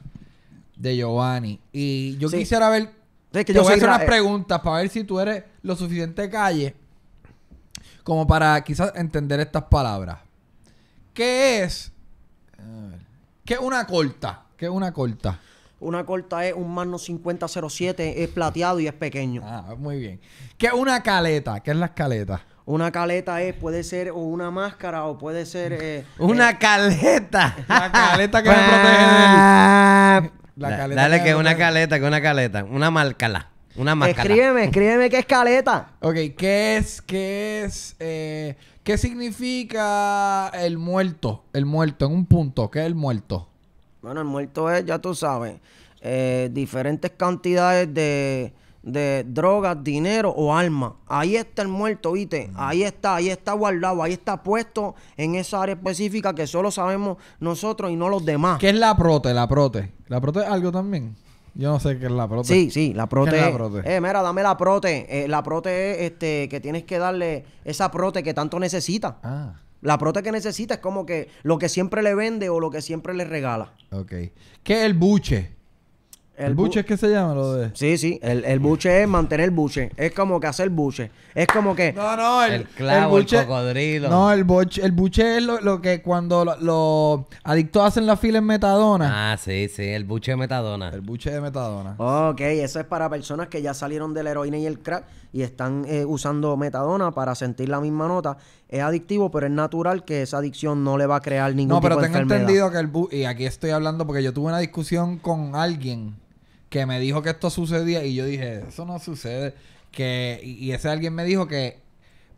de Giovanni. Y yo quisiera ver. yo voy a hacer unas preguntas para ver si tú eres lo suficiente calle como para quizás entender estas palabras. ¿Qué es? ¿Qué es una corta? ¿Qué es una corta? Una corta es un mango 5007, es plateado y es pequeño. Ah, muy bien. ¿Qué es una caleta? ¿Qué es la caletas? Una caleta es, puede ser o una máscara o puede ser... Eh, una eh, caleta. La caleta que me protege del... Ah, la caleta dale que, es una caleta, que es una caleta. Una máscara. Una máscara. Escríbeme, escríbeme qué es caleta. Ok, ¿qué es, qué es, eh, qué significa el muerto? El muerto, en un punto, ¿qué es el muerto? Bueno, el muerto es, ya tú sabes, eh, diferentes cantidades de, de drogas, dinero o armas. Ahí está el muerto, ¿viste? Ahí está, ahí está guardado, ahí está puesto en esa área específica que solo sabemos nosotros y no los demás. ¿Qué es la prote? La prote. ¿La prote es algo también? Yo no sé qué es la prote. Sí, sí, la prote. es la prote? Eh, mira, dame la prote. Eh, la prote es este, que tienes que darle esa prote que tanto necesita. Ah. La prota que necesita es como que lo que siempre le vende o lo que siempre le regala. Ok. ¿Qué es el buche? El, buche es que se llama lo de. Sí, sí. El, buche es mantener el buche. Es como que hacer buche. Es como que. No, no, el, el clavo, buche, cocodrilo. No, el buche, el buche es lo, que cuando los adictos hacen la fila en metadona. Ah, sí, sí. El buche de metadona. El buche de metadona. Ok, eso es para personas que ya salieron de la heroína y el crack y están eh, usando metadona para sentir la misma nota. Es adictivo, pero es natural que esa adicción no le va a crear ningún No, pero tengo entendido que el... y aquí estoy hablando porque yo tuve una discusión con alguien que me dijo que esto sucedía y yo dije, eso no sucede. Que, y ese alguien me dijo que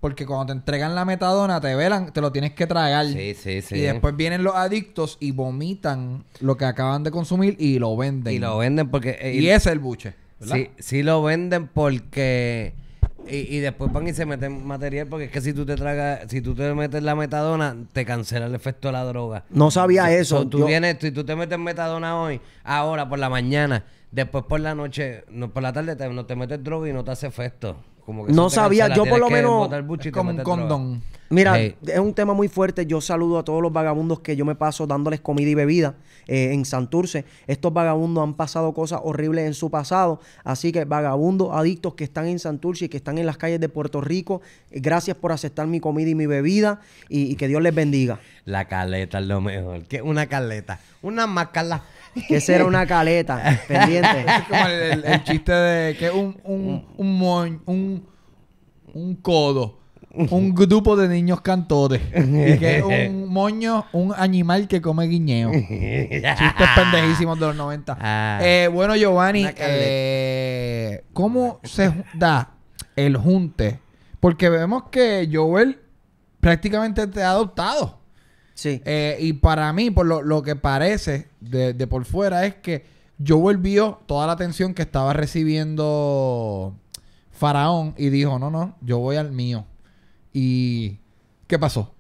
porque cuando te entregan la metadona, te velan, te lo tienes que tragar. Sí, sí, sí. Y después vienen los adictos y vomitan lo que acaban de consumir y lo venden. Y lo venden porque. Eh, y, ese es el buche. ¿verdad? Sí, sí lo venden porque y, y, después van y se meten material porque es que si tú te tragas, si tú te metes la metadona, te cancela el efecto de la droga. No sabía eso. tú vienes, tú, tú te metes metadona hoy, ahora por la mañana, después por la noche, no, por la tarde no te metes droga y no te hace efecto no sabía, yo por lo menos. como un condón. Mira, es un tema muy fuerte. Yo saludo a todos los vagabundos que yo me paso dándoles comida y bebida eh, en Santurce. Estos vagabundos han pasado cosas horribles en su pasado. Así que vagabundos adictos que están en Santurce y que están en las calles de Puerto Rico, eh, gracias por aceptar mi comida y mi bebida y, que Dios les bendiga. La caleta es lo mejor. que una caleta? una macalas que esa era una caleta, pendiente. es como el, chiste de que un, un, un, un, codo un grupo de niños cantores. y que un moño, un animal que come guiñeo Chistes pendejísimos de los 90. Ah. Eh, bueno, Giovanni, eh, ¿cómo se da el junte? Porque vemos que Joel prácticamente te ha adoptado. Sí. Eh, y para mí, por lo, lo que parece de, por fuera es que yo volví toda la atención que estaba recibiendo Faraón y dijo, no, no, yo voy al mío. ¿Y qué pasó?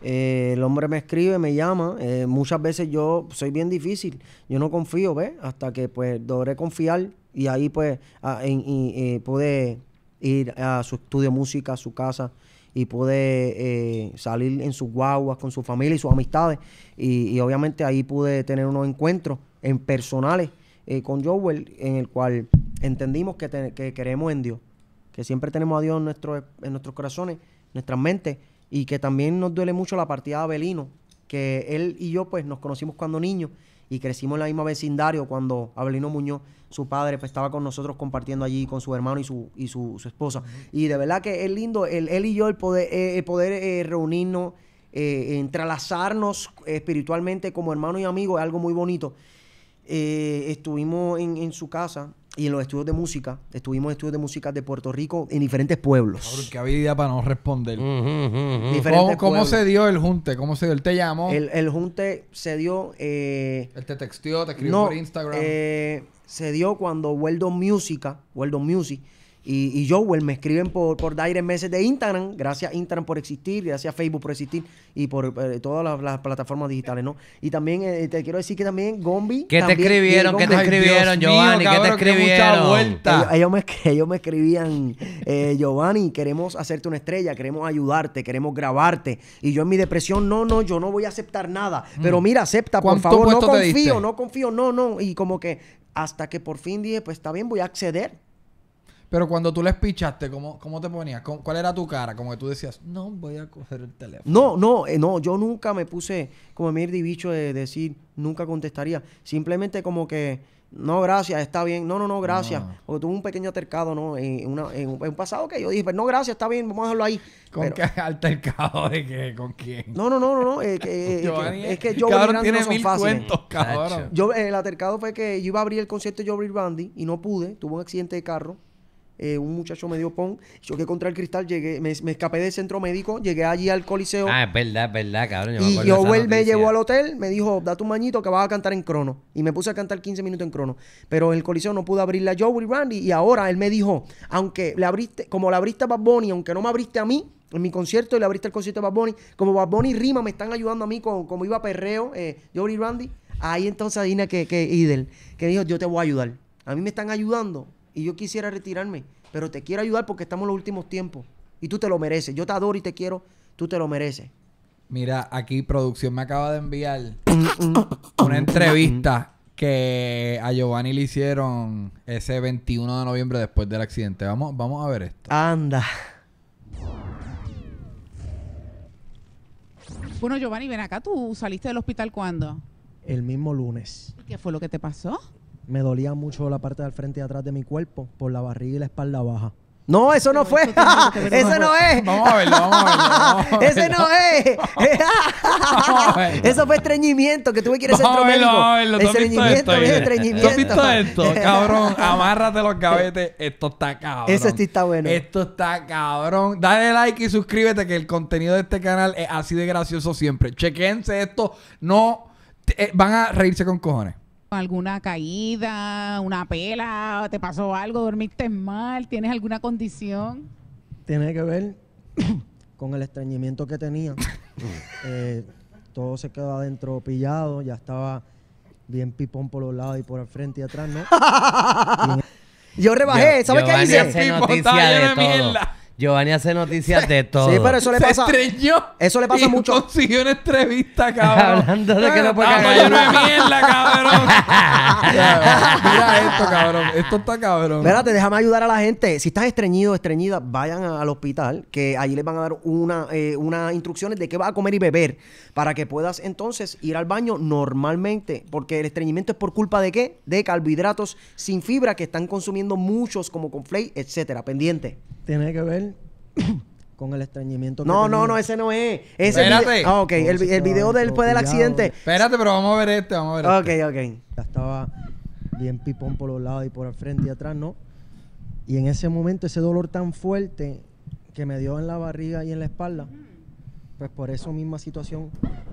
Eh, el hombre me escribe, me llama. Eh, muchas veces yo soy bien difícil. Yo no confío, ¿ves? Hasta que pues logré confiar y ahí pues en, y, pude ir a su estudio de música, a su casa y pude eh, salir en sus guaguas con su familia y sus amistades. Y, obviamente ahí pude tener unos encuentros en personales eh, con Joel, en el cual entendimos que, que, queremos en Dios, que siempre tenemos a Dios en, nuestro, en nuestros corazones, nuestras mentes, y que también nos duele mucho la partida de Abelino, que él y yo pues nos conocimos cuando niños y crecimos en la misma vecindario cuando Abelino Muñoz su padre pues, estaba con nosotros compartiendo allí con su hermano y su, y su, esposa. Y de verdad que es lindo él y yo el poder, eh, poder eh, reunirnos, eh, entrelazarnos espiritualmente como hermano y amigo... es algo muy bonito. estuvimos en, en su casa y en los estudios de música. Estuvimos en estudios de música de Puerto Rico en diferentes pueblos. Que qué habilidad para no responder. ¿Cómo, se dio el junte? ¿Cómo se dio? ¿Él te llamó? El, junte se dio... Eh, ¿Él te texteó? ¿Te escribió por Instagram? Eh, se dio cuando Weldon Music, Weldon Music y, Joel me escriben por, por meses de Instagram. Gracias Instagram por existir, gracias Facebook por existir y por eh, todas las, plataformas digitales, ¿no? Y también eh, te quiero decir que también Gombi. ¿Qué te escribieron? ¿Qué te escribieron, Giovanni? ¿Qué te escribieron? Ellos, me, ellos me escribían, eh, Giovanni, queremos hacerte una estrella, queremos ayudarte, queremos grabarte. Y yo en mi depresión, no, no, yo no voy a aceptar nada. Pero mm. mira, acepta, por favor. No confío, no confío, no, no. Y como que hasta que por fin dije, pues está bien, voy a acceder. Pero cuando tú les pichaste, ¿cómo, cómo te ponías? ¿Cuál era tu cara? Como que tú decías, no voy a coger el teléfono. No, no, eh, no, yo nunca me puse como y bicho de decir, nunca contestaría. Simplemente como que, no, gracias, está bien. No, no, no, gracias. Ah. Porque tuve un pequeño altercado, ¿no? En, un, pasado que yo dije, pues no, gracias, está bien, vamos a dejarlo ahí. ¿Con qué altercado de qué? ¿Con quién? No, no, no, no, no. que, es que yo no son mil fáciles. Cuentos, Yo, el altercado fue que yo iba a abrir el concierto de Joe Randy y no pude. Tuve un accidente de carro eh, un muchacho me dio pon, choqué contra el cristal, llegué, me, escapé del centro médico, llegué allí al coliseo. Ah, es verdad, es verdad, cabrón. Yo y Joel me llevó al hotel, me dijo, da tu mañito que vas a cantar en crono. Y me puse a cantar 15 minutos en crono. Pero en el coliseo no pude abrirle a Joel Randy. Y ahora él me dijo, aunque le abriste, como le abriste a Bad Bunny, aunque no me abriste a mí, en mi concierto y le abriste el concierto A Bad Bunny. Como Bad Bunny y Rima me están ayudando a mí con como iba perreo, eh, Randy. Ahí entonces Dina que, que que dijo, yo te voy a ayudar. A mí me están ayudando y yo quisiera retirarme, pero te quiero ayudar porque estamos en los últimos tiempos y tú te lo mereces. Yo te adoro y te quiero, tú te lo mereces. Mira, aquí producción me acaba de enviar mm, mm, mm, una entrevista que a Giovanni le hicieron ese 21 de noviembre después del accidente. Vamos, vamos a ver esto. Anda. Bueno, Giovanni, ven acá. ¿Tú saliste del hospital cuándo? El mismo lunes. ¿Y qué fue lo que te pasó? me dolía mucho la parte del frente y atrás de mi cuerpo por la barriga y la espalda baja. No, eso no fue. ¡Eso no es. Vamos a verlo, vamos Ese no es. Eso fue estreñimiento, que tú me quieres ser médico. Vamos a verlo, Estreñimiento, estreñimiento. ¿Tú has visto esto? Cabrón, amárrate los gavetes. Esto está cabrón. Eso sí está bueno. Esto está cabrón. Dale like y suscríbete que el contenido de este canal es así de gracioso siempre. Chequense esto. No eh, van a reírse con cojones alguna caída, una pela, te pasó algo, dormiste mal, tienes alguna condición? Tiene que ver con el estreñimiento que tenía. Eh, todo se quedó adentro pillado, ya estaba bien pipón por los lados y por el frente y atrás, ¿no? yo rebajé, ¿sabes qué hice? noticia de Giovanni hace noticias de todo. Sí, pero eso le pasa. Se estreñó. Eso le pasa y mucho. Consiguió una entrevista, cabrón. Hablando de que no puede yo no mierda, cabrón. Mira esto, cabrón. Esto está cabrón. Espérate, déjame ayudar a la gente. Si estás estreñido, estreñida, vayan al hospital, que allí les van a dar una, eh, unas instrucciones de qué vas a comer y beber para que puedas entonces ir al baño normalmente. Porque el estreñimiento es por culpa de qué? De carbohidratos sin fibra que están consumiendo muchos como con flake, etcétera. Pendiente. Tiene que ver con el extrañamiento No, no, no, ese no es. Espérate. Ah, el, el video del, después del accidente. Espérate, pero vamos a ver este, vamos a ver este. Okay, Ya estaba bien pipón por los lados y por el frente y atrás, ¿no? Y en ese momento, ese dolor tan fuerte que me dio en la barriga y en la espalda, pues por esa misma situación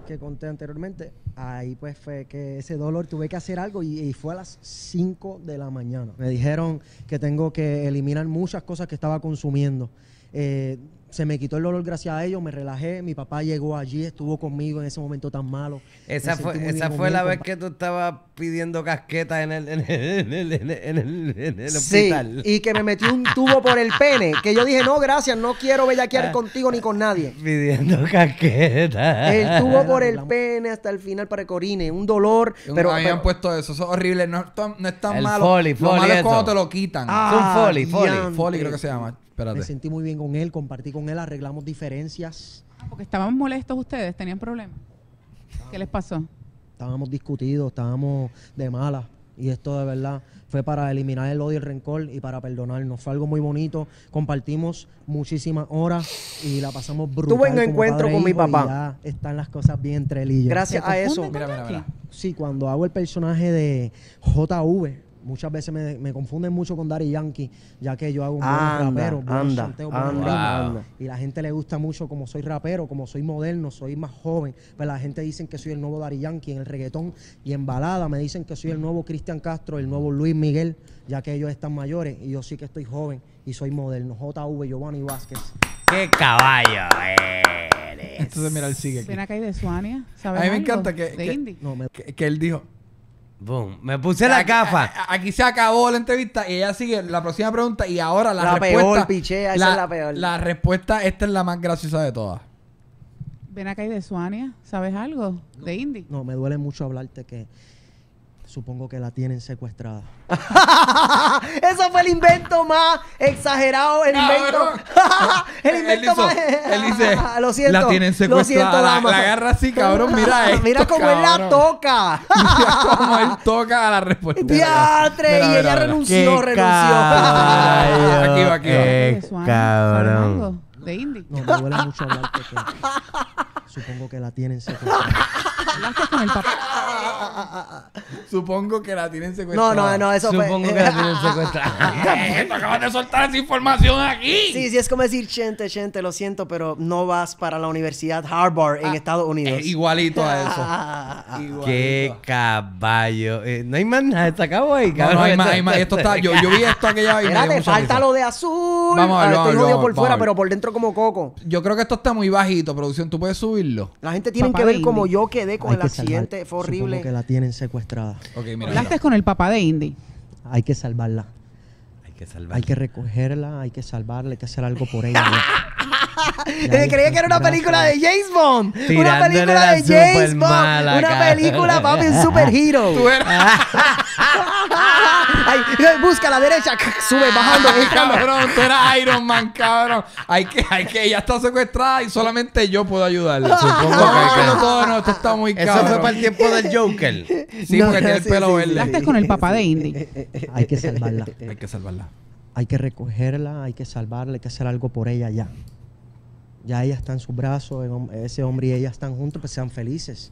que conté anteriormente, ahí pues fue que ese dolor tuve que hacer algo y, y fue a las 5 de la mañana. Me dijeron que tengo que eliminar muchas cosas que estaba consumiendo eh, se me quitó el dolor gracias a ellos, me relajé, mi papá llegó allí, estuvo conmigo en ese momento tan malo. Esa fue, esa fue la vez que tú estabas pidiendo casquetas en el, en el, en el, en el sí, y que me metió un tubo por el pene, que yo dije, no, gracias, no quiero bellaquear ah. contigo ni con nadie. Pidiendo casquetas. El tubo por el pene hasta el final para Corine un dolor. pero, habían puesto eso, eso es horrible, no, no es tan malo. lo malo es cuando te lo quitan. Ah, un foli creo que se llama. Me sentí muy bien con él, compartí con él, arreglamos diferencias. Ah, porque estaban molestos ustedes, tenían problemas. ¿Qué les pasó? Estábamos discutidos, estábamos de malas. Y esto de verdad fue para eliminar el odio y el rencor y para perdonarnos. Fue algo muy bonito. Compartimos muchísimas horas y la pasamos brutal. Tuve un encuentro con mi papá. están las cosas bien entre él y yo. Gracias a eso. mira, mira. Sí, cuando hago el personaje de JV, muchas veces me, confunden mucho con Daddy Yankee, ya que yo hago un rapero, anda, anda, y la gente le gusta mucho como soy rapero, como soy moderno, soy más joven, pero pues la gente dice que soy el nuevo Daddy Yankee en el reggaetón y en balada me dicen que soy el nuevo Cristian Castro, el nuevo Luis Miguel, ya que ellos están mayores y yo sí que estoy joven y soy moderno. JV Giovanni Vázquez. ¡Qué caballo eres! Entonces mira, él sigue aquí. acá de Suania. A mí me encanta que él dijo, Boom. Me puse la gafa. Aquí se acabó la entrevista y ella sigue la próxima pregunta y ahora la, respuesta. la, la peor. La respuesta, esta es la más graciosa de todas. Ven acá y de Suania, ¿sabes algo? de Indy. No, me duele mucho hablarte que supongo que la tienen secuestrada. Eso fue el invento más exagerado, el invento. el invento él más. Él dice, lo siento. La tienen secuestrada. siento, la, agarra así, cabrón. Mira esto, Mira cómo él la toca. mira cómo él toca a la respuesta. Diatre. y ella renunció, renunció. Ay. aquí va, aquí va. Qué cabrón. De Indy. No, me huele mucho hablar Supongo que la tienen secuestrada. Supongo que la tienen secuestrada. No, no, no, eso Supongo que la tienen secuestrada. acabas de soltar esa información aquí. Sí, sí, es como decir, chente, chente, lo siento, pero no vas para la Universidad Harvard en ah, Estados Unidos. Eh, igualito a eso. igualito. Qué caballo. Eh, no hay más nada, está acabo ahí, No, no hay más, hay más. Esto está, yo, yo vi esto aquella vez. Espérate, falta lo de azul. Vamos a ver, ah, Estoy jodido por fuera, pero por dentro como coco. Yo creo que esto está muy bajito, producción. Tú puedes subir la gente tiene que ver como yo quedé con el accidente, fue horrible. que la tienen secuestrada. Hablaste con el papá de Indy. Hay que salvarla. Hay que salvarla. Hay que recogerla, hay que salvarla, hay que hacer algo por ella. Eh, creía que era una película de James Bond. Una película de James Bond. Una película, papi, un superhero. Ay, eh, busca a la derecha, sube, bajando, Cabrón, tú eras Iron Man, cabrón. Hay que, hay que, ella está secuestrada y solamente yo puedo ayudarla Supongo que no, no, esto está muy caro. Eso fue para el tiempo del Joker. Sí, porque tiene el pelo verde. Estás con el papá de Indy. Hay que salvarla. Hay que salvarla. Hay que recogerla, hay que salvarla, hay que hacer algo por ella ya ya ella está en sus brazos, ese hombre y ella están juntos, pues sean felices.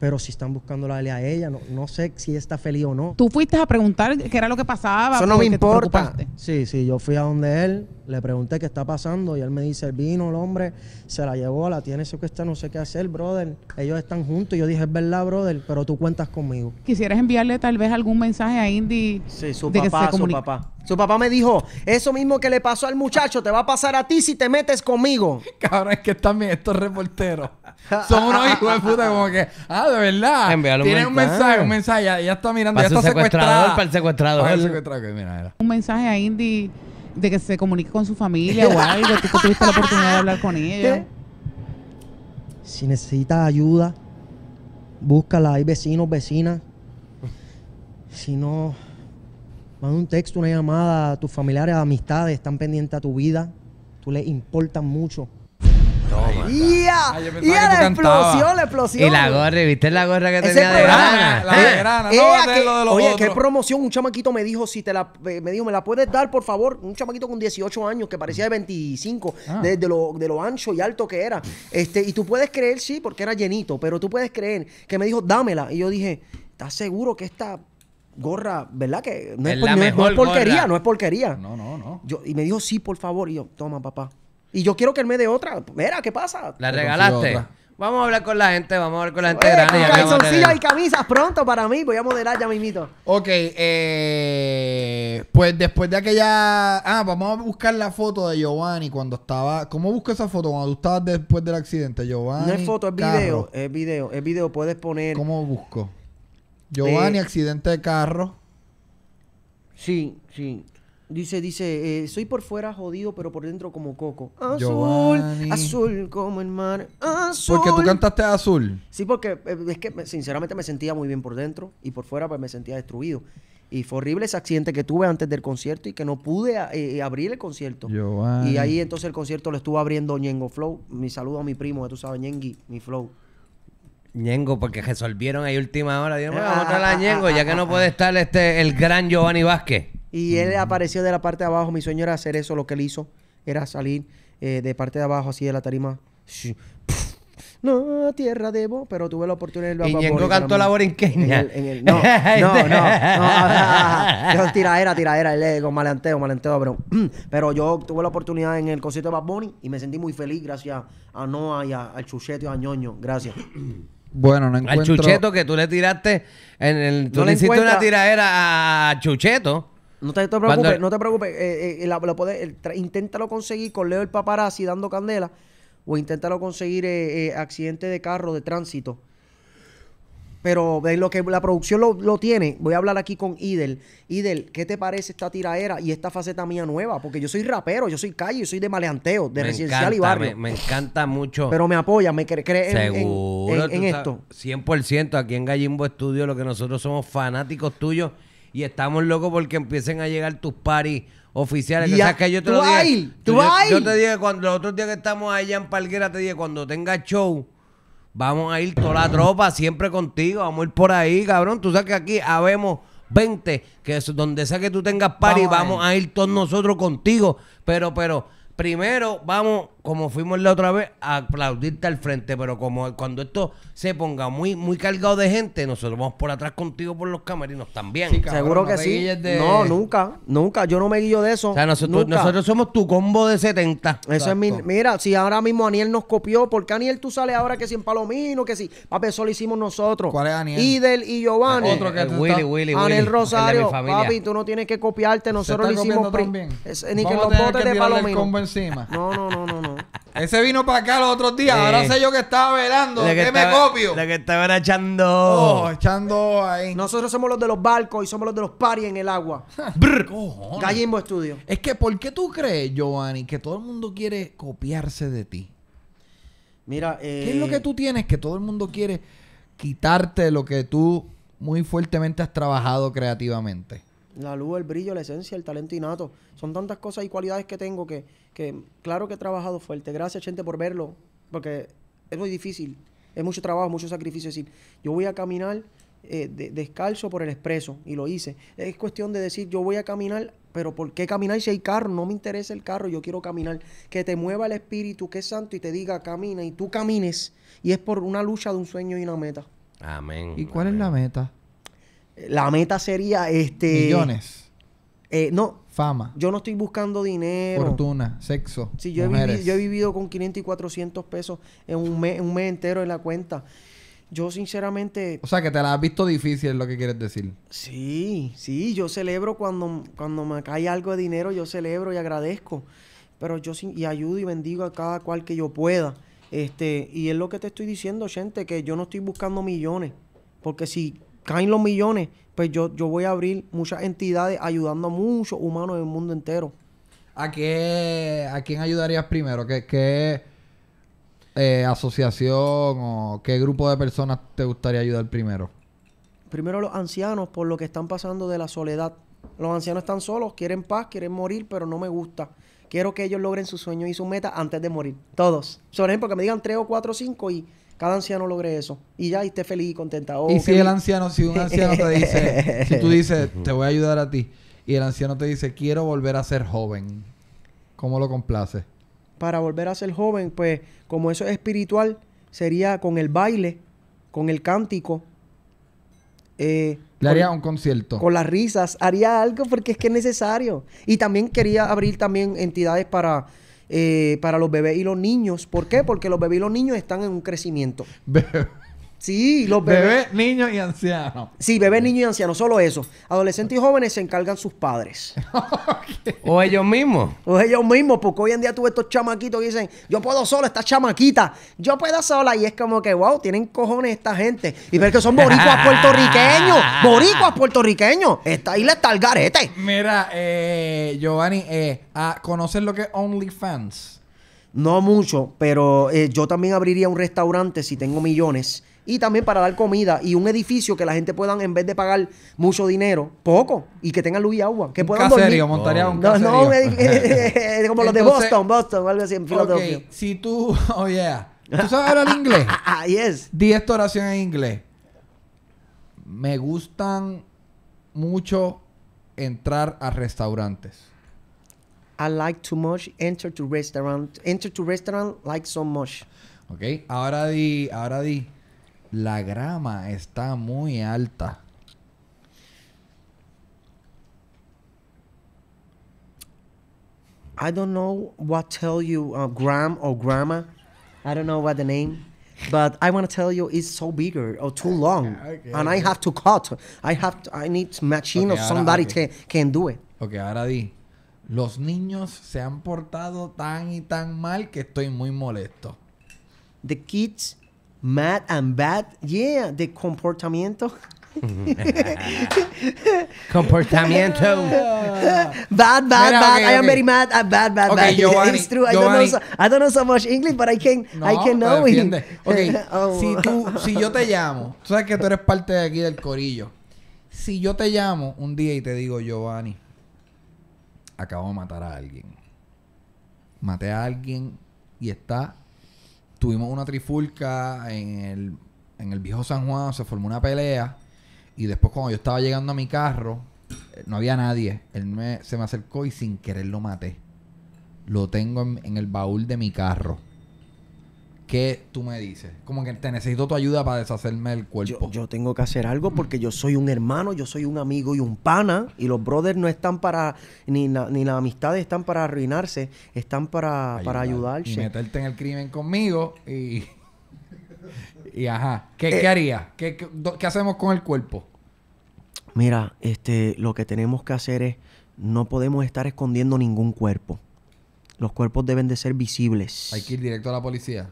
Pero si están buscando la a ella, no, sé si está feliz o no. Tú fuiste a preguntar qué era lo que pasaba. Eso no me importa. Sí, sí, yo fui a donde él, le pregunté qué está pasando y él me dice, vino el hombre, se la llevó, la tiene secuestrada, no sé qué hacer, brother. Ellos están juntos. yo dije, es verdad, brother, pero tú cuentas conmigo. ¿Quisieras enviarle tal vez algún mensaje a Indy? Sí, su papá, su papá. Tu papá me dijo, eso mismo que le pasó al muchacho te va a pasar a ti si te metes conmigo. Cabrón, es que también estos reporteros son unos hijos de puta como que, ah, de verdad. Tiene un mensaje, un mensaje, ya, está mirando, ya está secuestrado. el el Un mensaje a Indy de que se comunique con su familia o algo, tú tuviste la oportunidad de hablar con ella. Si necesitas ayuda, búscala, hay vecinos, vecinas. Si no Manda un texto, una llamada a tus familiares, amistades, están pendientes a tu vida. Tú le importas mucho. ¡Ya! ¡Ya la explosión, la explosión! Y la gorra, ¿viste la gorra que tenía de grana? La eh, de grana, eh, Oye, qué promoción. Un chamaquito me dijo, si te la, eh, me ¿me la puedes dar, por favor? Un chamaquito con 18 años, que parecía de 25, ah. de, lo, de, lo, ancho y alto que era. Este, y tú puedes creer, sí, porque era llenito, pero tú puedes creer que me dijo, dámela. Y yo dije, ¿estás seguro que esta gorra, ¿verdad? Que no es, no porquería, no es porquería. No, no, no. Yo, y me dijo, sí, por favor. Y yo, toma, papá. Y yo quiero que él me dé otra. Mira, ¿qué pasa? ¿La regalaste? Vamos a hablar con la gente, vamos a hablar con la gente Oye, eh, Calzoncillos y camisas pronto para mí, voy a modelar ya mismito. Ok, eh, pues después de aquella... Ah, vamos a buscar la foto de Giovanni cuando estaba... ¿Cómo busco esa foto? Cuando tú estabas después del accidente, Giovanni. No es foto, es video, es video, es video, puedes poner... ¿Cómo busco? Giovanni, eh, accidente de carro. Sí, sí. Dice, dice, eh, soy por fuera jodido, pero por dentro como coco. Azul, azul como el mar, azul. Porque tú cantaste azul. Sí, porque eh, es que sinceramente me sentía muy bien por dentro y por fuera pues me sentía destruido. Y fue horrible ese accidente que tuve antes del concierto y que no pude abrir el concierto. Y ahí entonces el concierto lo estuvo abriendo Ñengo Flow. Mi saludo a mi primo, que tú sabes, Ñengui, mi Flow. Ñengo, porque resolvieron ahí última hora. Dios, eh, vamos a ah, la ah, Ñengo, ah, ya que no puede estar este el gran Giovanni Vázquez. Y él apareció de la parte de abajo. Mi sueño era hacer eso, lo que él hizo era salir eh, de parte de abajo, así de la tarima. No, tierra debo, pero tuve la oportunidad de ir Y Ñengo cantó la borinqueña. En el, no, no, no, no, tiradera, tiradera, el ego malanteo, malanteo. pero, pero yo tuve la oportunidad en el concierto de Bad Bunny y me sentí muy feliz gracias a Noah y al Chuchete y a Ñoño. Gracias. Bueno, no encuentro... Al Chucheto que tú le tiraste... En el, tú le hiciste una tiradera a Chucheto. No te, preocupes, no te preocupes. Eh, eh inténtalo conseguir con Leo el paparazzi dando candela. O inténtalo conseguir eh, eh accidente de carro, de tránsito. Pero de lo que la producción lo, tiene, voy a hablar aquí con Idel. Idel, ¿qué te parece esta tiraera y esta faceta mía nueva? Porque yo soy rapero, yo soy calle, yo soy de maleanteo, de residencial y barrio. Me, encanta mucho. Pero me apoya, me cree, en, en, esto. 100% aquí en Gallimbo Estudio, lo que nosotros somos fanáticos tuyos y estamos locos porque empiecen a llegar tus paris oficiales. Ya, que yo te lo dije. Yo, te dije cuando los otros días que estamos allá en Palguera, te dije cuando tenga show Vamos a ir toda la tropa, siempre contigo. Vamos a ir por ahí, cabrón. Tú sabes que aquí habemos 20, que es donde sea que tú tengas party, vamos, a, ir. a ir todos nosotros contigo. Pero, pero, primero vamos como fuimos la otra vez, a aplaudirte al frente, pero como cuando esto se ponga muy, muy cargado de gente, nosotros vamos por atrás contigo por los camerinos también. Seguro que sí. No, nunca, nunca. Yo no me guillo de eso. nosotros, somos tu combo de 70. Eso es mi. Mira, si ahora mismo Aniel nos copió, Porque qué Aniel tú sales ahora que si en Palomino, que si. Papi, eso lo hicimos nosotros. ¿Cuál es Aniel? Idel y Giovanni. Otro que Willy, Willy, Aniel Rosario. Papi, tú no tienes que copiarte. Nosotros lo hicimos. ni que los botes de Palomino. no, no, no. no. Ese vino para acá los otros días. Ahora eh, sé yo que estaba velando. Que, me copio? De que estaba echando. Oh, echando ahí. Nosotros somos los de los barcos y somos los de los paris en el agua. Ah, Gallimbo Estudio. Es que, ¿por qué tú crees, Giovanni, que todo el mundo quiere copiarse de ti? Mira, eh, ¿qué es lo que tú tienes que todo el mundo quiere quitarte lo que tú muy fuertemente has trabajado creativamente? La luz, el brillo, la esencia, el talento innato. Son tantas cosas y cualidades que tengo que, claro que he trabajado fuerte. Gracias, gente, por verlo. Porque es muy difícil. Es mucho trabajo, mucho sacrificio. decir, yo voy a caminar eh, descalzo por el expreso y lo hice. Es cuestión de decir, yo voy a caminar, pero ¿por qué caminar si hay carro? No me interesa el carro, yo quiero caminar. Que te mueva el espíritu, que es santo, y te diga, camina, y tú camines. Y es por una lucha de un sueño y una meta. Amén. ¿Y cuál es la meta? La meta sería este. Millones. Eh, no. Fama. Yo no estoy buscando dinero. Fortuna, sexo. Sí, yo, He, vivido, yo he vivido con 500 y 400 pesos en un mes, un mes entero en la cuenta. Yo sinceramente... O sea, que te la has visto difícil es lo que quieres decir. Sí, sí, yo celebro cuando, cuando me cae algo de dinero, yo celebro y agradezco. Pero yo y ayudo y bendigo a cada cual que yo pueda. Este, y es lo que te estoy diciendo, gente, que yo no estoy buscando millones. Porque si caen los millones, pues yo, yo voy a abrir muchas entidades ayudando a muchos humanos del mundo entero. ¿A, qué, quién ayudarías primero? ¿Qué, eh, asociación o qué grupo de personas te gustaría ayudar primero? Primero los ancianos por lo que están pasando de la soledad. Los ancianos están solos, quieren paz, quieren morir, pero no me gusta. Quiero que ellos logren sus sueños y sus metas antes de morir. Todos. Por ejemplo, que me digan tres o cuatro o cinco y cada anciano logre eso. Y ya, esté feliz y contenta. y si el anciano, si un anciano te dice, si tú dices, te voy a ayudar a ti, y el anciano te dice, quiero volver a ser joven, ¿cómo lo complace? Para volver a ser joven, pues, como eso es espiritual, sería con el baile, con el cántico. Eh, le haría un concierto. Con las risas. Haría algo porque es que es necesario. Y también quería abrir también entidades para eh, para los bebés y los niños. ¿Por qué? Porque los bebés y los niños están en un crecimiento. Sí, los bebés. Bebé, niños y ancianos. Sí, bebés, niños y ancianos, solo eso. Adolescentes y jóvenes se encargan sus padres. O ellos mismos. O ellos mismos, porque hoy en día tuve estos chamaquitos que dicen, yo puedo solo, esta chamaquita, yo puedo sola. Y es como que, wow, tienen cojones esta gente. Y ver que son boricuas puertorriqueños. Boricuas puertorriqueños. ahí ahí está el garete. Mira, eh, Giovanni, eh, ah, ¿conoces lo que es OnlyFans? No mucho, pero eh, yo también abriría un restaurante si tengo millones y también para dar comida y un edificio que la gente puedan, en vez de pagar mucho dinero, poco, y que tengan luz y agua, que puedan dormir. montaría un caserío. No, no eh, eh, eh, como los de Boston, Boston, algo así en Filadelfia. Okay. Si tú, oh yeah, ¿tú sabes hablar inglés? Ah, yes. Di esta oración en inglés. Me gustan mucho entrar a restaurantes. I like too much enter to restaurant. Enter to restaurant like so much. Ok, ahora di, ahora di. La grama está muy alta. I don't know what tell you uh, gram or grandma. I don't know what the name, but I want to tell you it's so bigger or too long, and I have to cut. I have to, I need machine or somebody can, can do it. Okay, ahora di. Los niños se han portado tan y tan mal que estoy muy molesto. The kids Mad and Bad, yeah, de comportamiento. Comportamiento. bad, bad, bad. I am very mad. Uh, bad, bad, bad. It's true. I don't, know so, I don't know so much English, but I can, I can know it. Oh. si, tú, si yo te llamo, sabes que tú eres parte de aquí del corillo. Si yo te llamo un día y te digo, Giovanni, acabo de matar a alguien. Maté a alguien y está tuvimos una trifulca en el, en el viejo San Juan, se formó una pelea. Y después, cuando yo estaba llegando a mi carro, eh, no había nadie. Él me, se me acercó y sin querer lo maté. Lo tengo en el baúl de mi carro. ¿Qué tú me dices? Como que te necesito tu ayuda para deshacerme del cuerpo. Yo, tengo que hacer algo porque yo soy un hermano, yo soy un amigo y un pana. Y los brothers no están para, ni, la, ni las amistades están para arruinarse, están para, para ayudarse. meterte en el crimen conmigo y... y ajá. ¿Qué, ¿qué eh, harías? qué, hacemos con el cuerpo? Mira, este, lo que tenemos que hacer es, no podemos estar escondiendo ningún cuerpo. Los cuerpos deben de ser visibles. Hay que ir directo a la policía.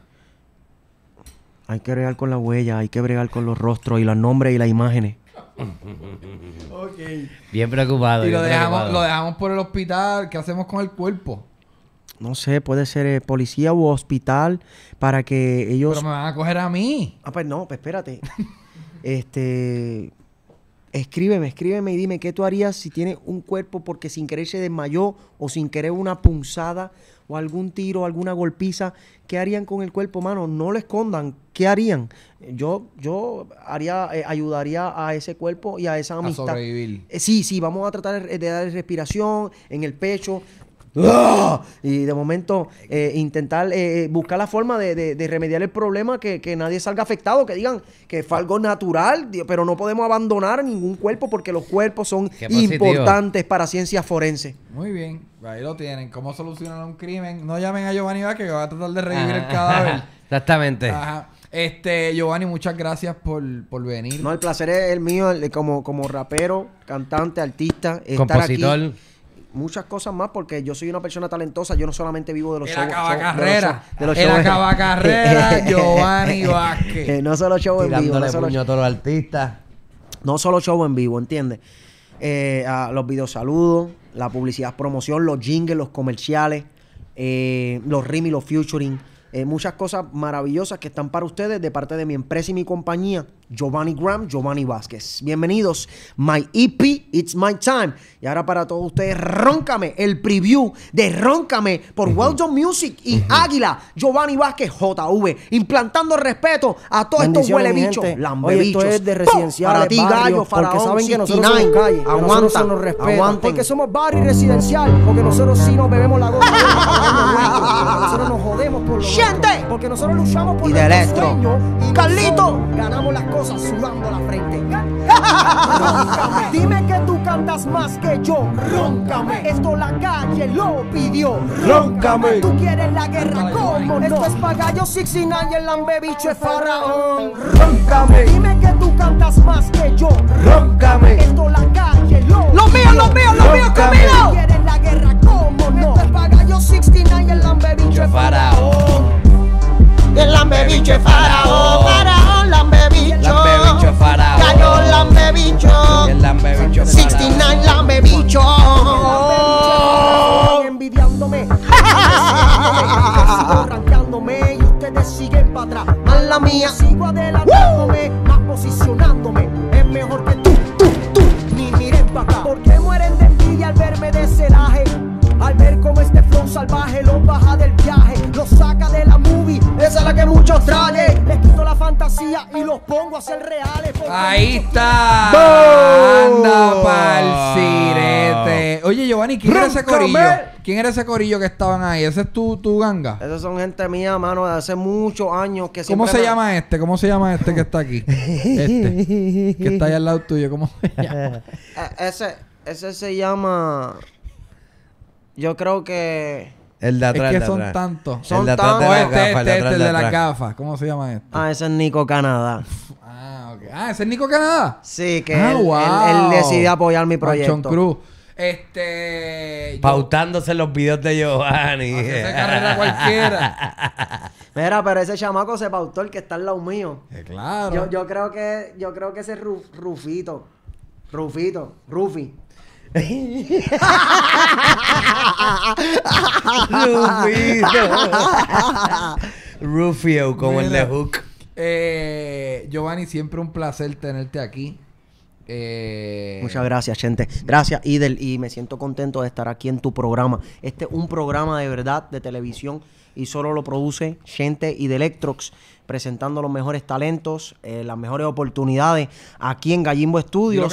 Hay que bregar con la huella, hay que bregar con los rostros y los nombres y las imágenes. okay. Bien preocupado. Y lo, dejamos, lo dejamos por el hospital. ¿Qué hacemos con el cuerpo? No sé, puede ser eh, policía u hospital para que ellos. Pero me van a coger a mí. Ah, pues no, pues espérate. este. Escríbeme, escríbeme y dime qué tú harías si tiene un cuerpo porque sin querer se desmayó o sin querer una punzada o algún tiro, alguna golpiza. ¿Qué harían con el cuerpo, mano? No lo escondan. ¿Qué harían? Yo, yo haría, eh, ayudaría a ese cuerpo y a esa amistad. A sobrevivir. Eh, sí, sí, vamos a tratar de dar respiración en el pecho. ¡Ah! Y de momento eh, intentar eh, eh, buscar la forma de, remediar el problema, que, nadie salga afectado, que digan que fue algo natural, pero no podemos abandonar ningún cuerpo porque los cuerpos son importantes para ciencias forenses. Muy bien, ahí lo tienen. ¿Cómo solucionar un crimen? No llamen a Giovanni Vázquez que va a tratar de revivir el ah, cadáver. Exactamente. Este, Giovanni, muchas gracias por, venir. No, el placer es el mío, como, como rapero, cantante, artista. Estar Compositor muchas cosas más porque yo soy una persona talentosa. Yo no solamente vivo de los shows. carrera. De los, eh, Giovanni Vázquez. Eh, no solo show en vivo. No solo, puño a todos los artistas. No solo show en vivo, ¿entiendes? Eh, los videos saludos, la publicidad promoción, los jingles, los comerciales, los rim y los featuring. muchas cosas maravillosas que están para ustedes de parte de mi empresa y mi compañía. Giovanni Graham, Giovanni Vázquez. Bienvenidos, My EP, It's My Time. Y ahora para todos ustedes, Róncame, el preview de Róncame por Well -huh. Music y Águila, Giovanni Vázquez, JV, implantando respeto a todos estos huelebichos, bichos. Esto es de residencial. Para ti, Gallo, para saben que nosotros somos aguanta, aguanta. Porque somos barrio residencial, porque nosotros sí nos bebemos la goma. nosotros nos jodemos por los Gente. Porque nosotros luchamos por el nuestros Y Carlito. Ganamos las cosas cosas la frente. Dime que tú cantas más que yo. Róncame. Esto la calle lo pidió. Róncame. Tú quieres la guerra, como no? Esto es pagayo, 69 y el lambebicho es faraón. Róncame. Dime que tú cantas más que yo. Róncame. Esto la calle lo pidió. Los míos, los míos, los míos, Camilo. Tú quieres la guerra, como no? Esto es pagayo, 69 y el lambebicho es faraón. El lambebicho es Faraón bicho. Cayó lambe bicho. El lambe bicho. 69 lambe bicho. Envidiándome. Arrancándome y ustedes siguen para atrás. Mala mía. Sigo adelantándome, más posicionándome. Es mejor que tú, tú, tú. Ni miren para acá. Porque mueren de envidia al verme de celaje. Al ver cómo este flow salvaje los baja del viaje, Lo saca de que muchos traen. Les quito la fantasía y los pongo a ser reales. Ahí está. Anda pa'l cirete. Oye, Giovanni, ¿quién era ese corillo? ¿Quién era ese corillo que estaban ahí? ¿Ese es tu, tu ganga? Esos son gente mía, mano, de hace muchos años que ¿Cómo se llama este? ¿Cómo se llama este que está aquí? Este. Que está ahí al lado tuyo. ¿Cómo se llama? E, ese, ese se llama... Yo creo que... El de atrás. Es que son tantos. Son tantos. Este, este, este, el de la gafas. ¿Cómo se llama este? Ah, ese es Nico Canadá. Ah, ok. Ah, ese es Nico Canadá. Sí, que ah, él, decidió apoyar mi proyecto. John Cruz. Este. Pautándose los videos de Giovanni. carrera cualquiera. Mira, pero ese chamaco se pautó el que está al lado mío. Eh, claro. Yo, yo creo que, yo creo que ese es Rufito. Rufito. Rufi. Rufio, como el de Hook. Eh, Giovanni, siempre un placer tenerte aquí. Eh, Muchas gracias, gente. Gracias, Idel. Y me siento contento de estar aquí en tu programa. Este es un programa de verdad de televisión y solo lo produce gente y de Electrox presentando los mejores talentos, eh, las mejores oportunidades aquí en Gallimbo Estudios,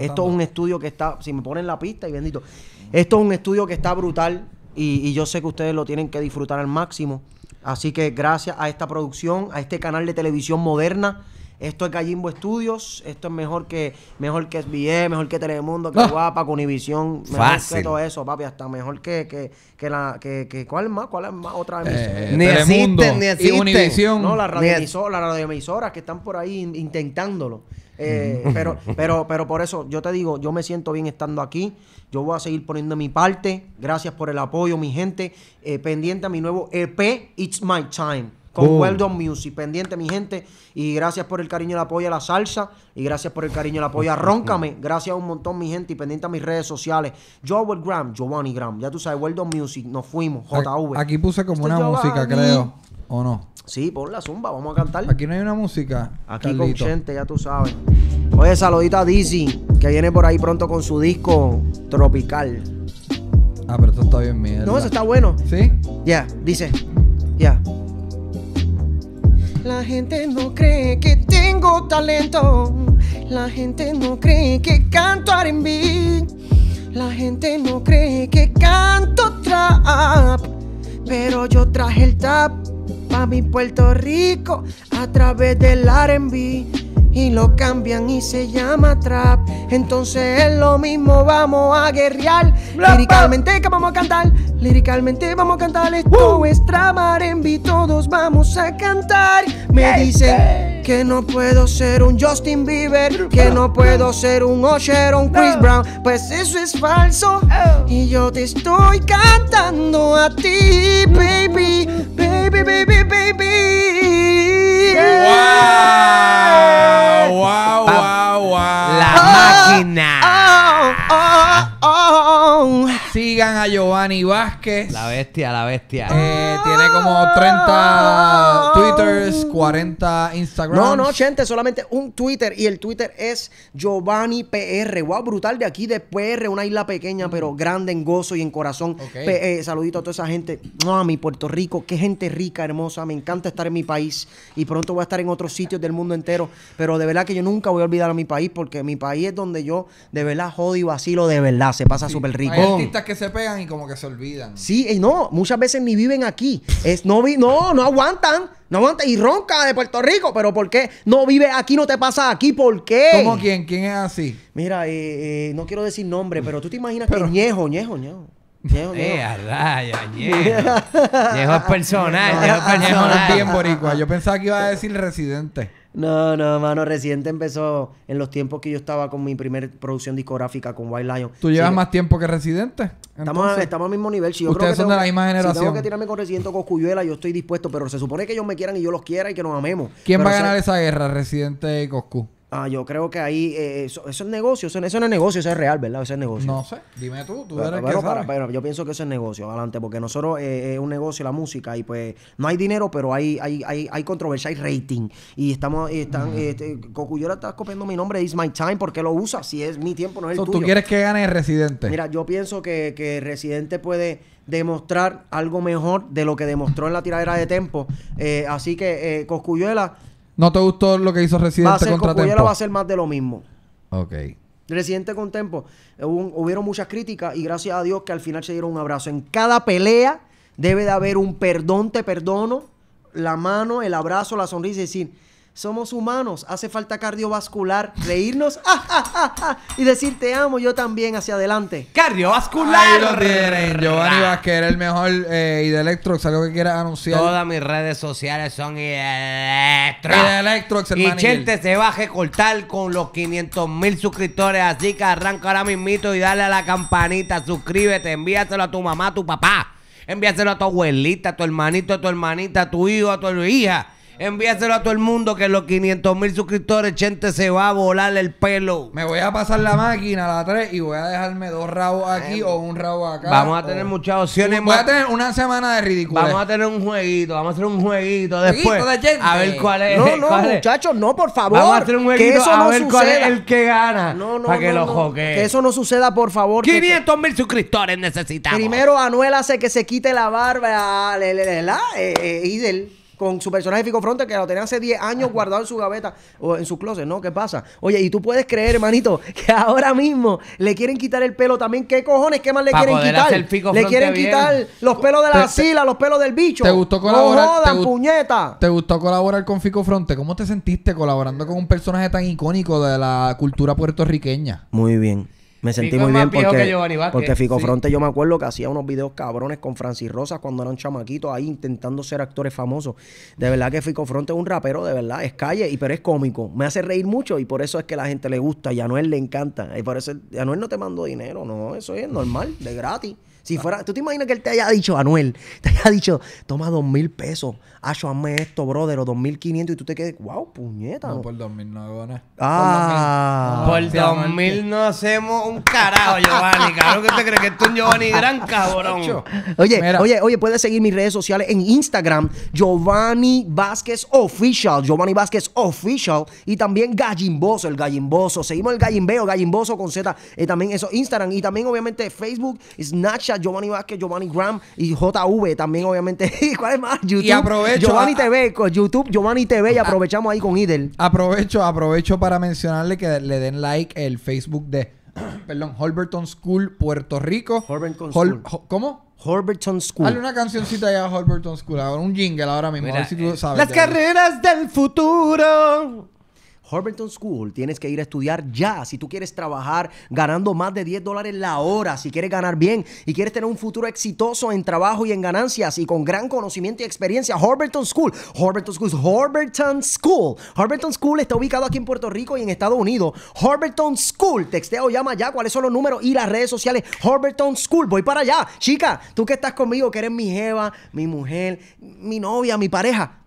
Esto es un estudio que está, si me ponen la pista y bendito, esto es un estudio que está brutal y, y yo sé que ustedes lo tienen que disfrutar al máximo. Así que gracias a esta producción, a este canal de televisión moderna, esto es Gallimbo Studios, esto es mejor que mejor que mejor que Telemundo, que Guapa, que Univisión, mejor que todo eso, papi, hasta mejor que, que, que la que, que ¿cuál más? ¿Cuál es más otra eh, emisión? ni existen, ni No, las radioemisoras, que están por ahí intentándolo. Eh, mm. pero, pero, pero por eso yo te digo, yo me siento bien estando aquí. Yo voy a seguir poniendo mi parte. Gracias por el apoyo, mi gente. Eh, pendiente a mi nuevo EP, It's My Time con Weldon Music. Pendiente, mi gente. Y gracias por el cariño y el apoyo a la salsa. Y gracias por el cariño y el apoyo a Róncame. Gracias un montón, mi gente. Y pendiente a mis redes sociales. Joel Graham, Giovanni Graham. Ya tú sabes, Weldon Music. Nos fuimos. JV. Aquí puse como este una música, creo. ¿O no? Sí, pon la zumba. Vamos a cantar. Aquí no hay una música. Aquí con gente, ya tú sabes. Oye, saludita a Dizzy, que viene por ahí pronto con su disco Tropical. Ah, pero esto está bien mierda. No, eso está bueno. ¿Sí? Ya, dice. Ya. La gente no cree que tengo talento. La gente no cree que canto R&B. La gente no cree que canto trap. Pero yo traje el tap pa' mi Puerto Rico a través del R&B y lo cambian y se llama trap. Entonces es lo mismo, vamos a guerrear. Líricamente que vamos a cantar, líricamente vamos a cantar. Esto es todos vamos a cantar. Me dicen que no puedo ser un Justin Bieber, que no puedo ser un Usher un Chris Brown. Pues eso es falso oh. y yo te estoy cantando a ti, baby, baby, baby, baby. Wow wow, wow, wow. La máquina. Oh, oh, oh, oh. Sigan a Giovanni Vázquez. La bestia, la bestia. Eh, tiene como 30 Twitters, 40 Instagram. No, no, gente, solamente un Twitter. Y el Twitter es Giovanni PR. Wow, brutal de aquí de PR, una isla pequeña, mm. pero grande en gozo y en corazón. Eh, saludito a toda esa gente. No, a mi Puerto Rico, qué gente rica, hermosa. Me encanta estar en mi país. Y pronto voy a estar en otros sitios del mundo entero. Pero de verdad que yo nunca voy a olvidar a mi país, porque mi país es donde yo de verdad jodo y vacilo de verdad. Se pasa súper rico que se pegan y como que se olvidan. Sí, y no, muchas veces ni viven aquí. Es, no, vi, no, no aguantan. No aguantan. Y ronca de Puerto Rico, pero ¿por qué no vive aquí, no te pasa aquí? ¿Por qué? ¿Cómo quién? ¿Quién es así? Mira, eh, eh, no quiero decir nombre, pero tú te imaginas pero... que Ñejo, Ñejo, Ñejo. Ñejo, eh, Ñejo. Ñejo es personal, Ñejo es personal. bien boricua. Yo pensaba que iba a decir residente. No, no, mano, Residente empezó en los tiempos que yo estaba con mi primera producción discográfica con Wild Lion. ¿Tú llevas más tiempo que Residente? Estamos, al mismo nivel. Si yo Ustedes son tengo, de la misma generación. Si tengo que tirarme con Residente o yo estoy dispuesto, pero se supone que ellos me quieran y yo los quiera y que nos amemos. ¿Quién va a ganar esa guerra, Residente y Coscu? Ah, yo creo que ahí eh, eh, eso, es negocio, eso, no es negocio, eso es real, ¿verdad? Eso es negocio. No sé, dime tú, tú eres pero, que para, pero yo pienso que eso es negocio, adelante, porque nosotros eh, es un negocio la música y pues no hay dinero, pero hay hay, hay, controversia, hay rating y estamos están mm. está copiando mi nombre, it's my time, porque lo usa si es mi tiempo, no es el tuyo. ¿Tú quieres que gane Residente? Mira, yo pienso que, que Residente puede demostrar algo mejor de lo que demostró en la tiradera de tempo, así que Cocuyola... ¿No te gustó lo que hizo Residente va contra va a ser más de lo mismo. Ok. Residente Contempo Hubo, hubieron muchas críticas y gracias a Dios que al final se dieron un abrazo. En cada pelea debe de haber un perdón, te perdono, la mano, el abrazo, la sonrisa y decir somos humanos, hace falta cardiovascular, reírnos ah, ah, ah, y decir te amo yo también hacia adelante. Cardiovascular. Ahí lo tienen. Giovanni Vázquez, el mejor eh, Idelectrox, algo que quieras anunciar. Todas mis redes sociales son Idelectrox. Y gente se va a recortar con los 500 mil suscriptores, así que arranca ahora mismito y dale a la campanita, suscríbete, envíaselo a tu mamá, a tu papá, envíaselo a tu abuelita, a tu hermanito, a tu hermanita, a tu hijo, a tu hija Envíaselo a todo el mundo que los 500 mil suscriptores, gente, se va a volar el pelo. Me voy a pasar la máquina a la 3 y voy a dejarme dos rabos aquí o un rabo acá. Vamos a tener muchas opciones. Voy a tener una semana de ridículo. Vamos a tener un jueguito, vamos a hacer un jueguito después. De a ver cuál es. No, no, muchachos, no, por favor. Vamos a hacer un jueguito a ver cuál es el que gana. No, no, para que lo joque. Que eso no suceda, por favor. 500 mil suscriptores necesitamos. Primero, Anuel hace que se quite la barba ah, a edel. Eh, eh, con su personaje Fico Fronte, que lo tenía hace 10 años guardado en su gaveta o en su closet, ¿no? ¿Qué pasa? Oye, y tú puedes creer, hermanito, que ahora mismo le quieren quitar el pelo también. ¿Qué cojones? ¿Qué más le quieren quitar? le quieren quitar los pelos de la sila, los pelos del bicho. ¿Te gustó colaborar? ¿Te gustó colaborar con Fico Fronte? ¿Cómo te sentiste colaborando con un personaje tan icónico de la cultura puertorriqueña? Muy bien. Me sentí muy bien porque, porque Fico Fronte, yo me acuerdo que hacía unos videos cabrones con Francis Rosas cuando eran chamaquito ahí intentando ser actores famosos. De verdad que Fico Fronte es un rapero, de verdad, es calle, y pero es cómico. Me hace reír mucho y por eso es que la gente le gusta y a Noel le encanta. Y por eso, Anuel no te mandó dinero, no, eso es normal, de gratis. Si fuera, tú te imaginas que él te haya dicho, Anuel, te haya dicho, toma dos mil pesos, Acho, hazme esto, brother, o 2500 y tú te quedes, wow, puñeta. No, por 2000 no hago Ah, por 2000, no, no hacemos un carajo, Giovanni. Claro que te crees que tú es un Giovanni gran cabrón. Oye, oye, oye, puedes seguir mis redes sociales en Instagram, Giovanni Vázquez Official, Giovanni Vázquez Official y también Gallimboso, el Gallimboso. Seguimos el Gallimbeo, Gallimboso con Z, eh, también eso, Instagram y también obviamente Facebook, Snapchat, Giovanni Vázquez, Giovanni Graham y JV también obviamente. ¿Cuál es más? YouTube. Y Giovanni TV, con YouTube, Giovanni TV y aprovechamos ahí con Idel. Aprovecho, aprovecho para mencionarle que le den like el Facebook de perdón, Holberton School, Puerto Rico. Holberton ¿Cómo? Holberton School. Dale una cancioncita allá a Holberton School, ahora un jingle ahora mismo. a ver si tú eh, sabes. Las carreras del futuro Harberton School tienes que ir a estudiar ya. Si tú quieres trabajar ganando más de 10 dólares la hora, si quieres ganar bien y quieres tener un futuro exitoso en trabajo y en ganancias y con gran conocimiento y experiencia, Harberton School. Harberton School. Harberton School. Harberton School está ubicado aquí en Puerto Rico y en Estados Unidos. Harberton School. texteo, llama ya cuáles son los números y las redes sociales. Harberton School. Voy para allá. Chica, tú que estás conmigo, que eres mi jeva, mi mujer, mi novia, mi pareja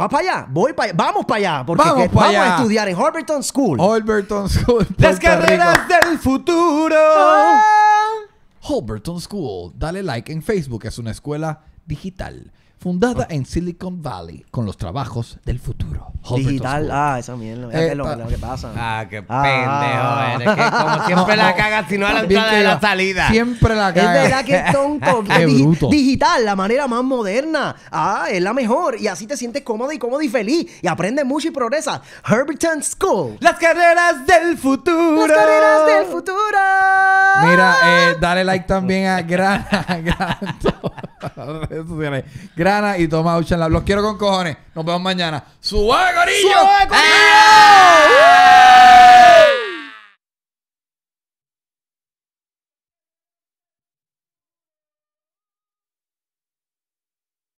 Va para allá, voy para allá, vamos para allá, porque vamos, a estudiar en Holberton School. Holberton School. Las carreras del futuro. Ah. Holberton School. Dale like en Facebook, es una escuela digital fundada en Silicon Valley con los trabajos del futuro. Digital, ah, eso mierda, Es eh, lo, que pasa. Ah, qué ah, pendejo ah, ah. como siempre la cagas si no a la entrada de la salida. Siempre la cagas. Es verdad que es tonto. Digital, la manera más moderna. Ah, es la mejor. Y así te sientes cómoda y cómoda y feliz. Y aprendes mucho y progresas. Herberton School. Las carreras del futuro. Las carreras del futuro. Mira, eh, dale like también a Gran eso Grana y Toma la Los quiero con cojones. Nos vemos mañana. ¡Suave gorillo!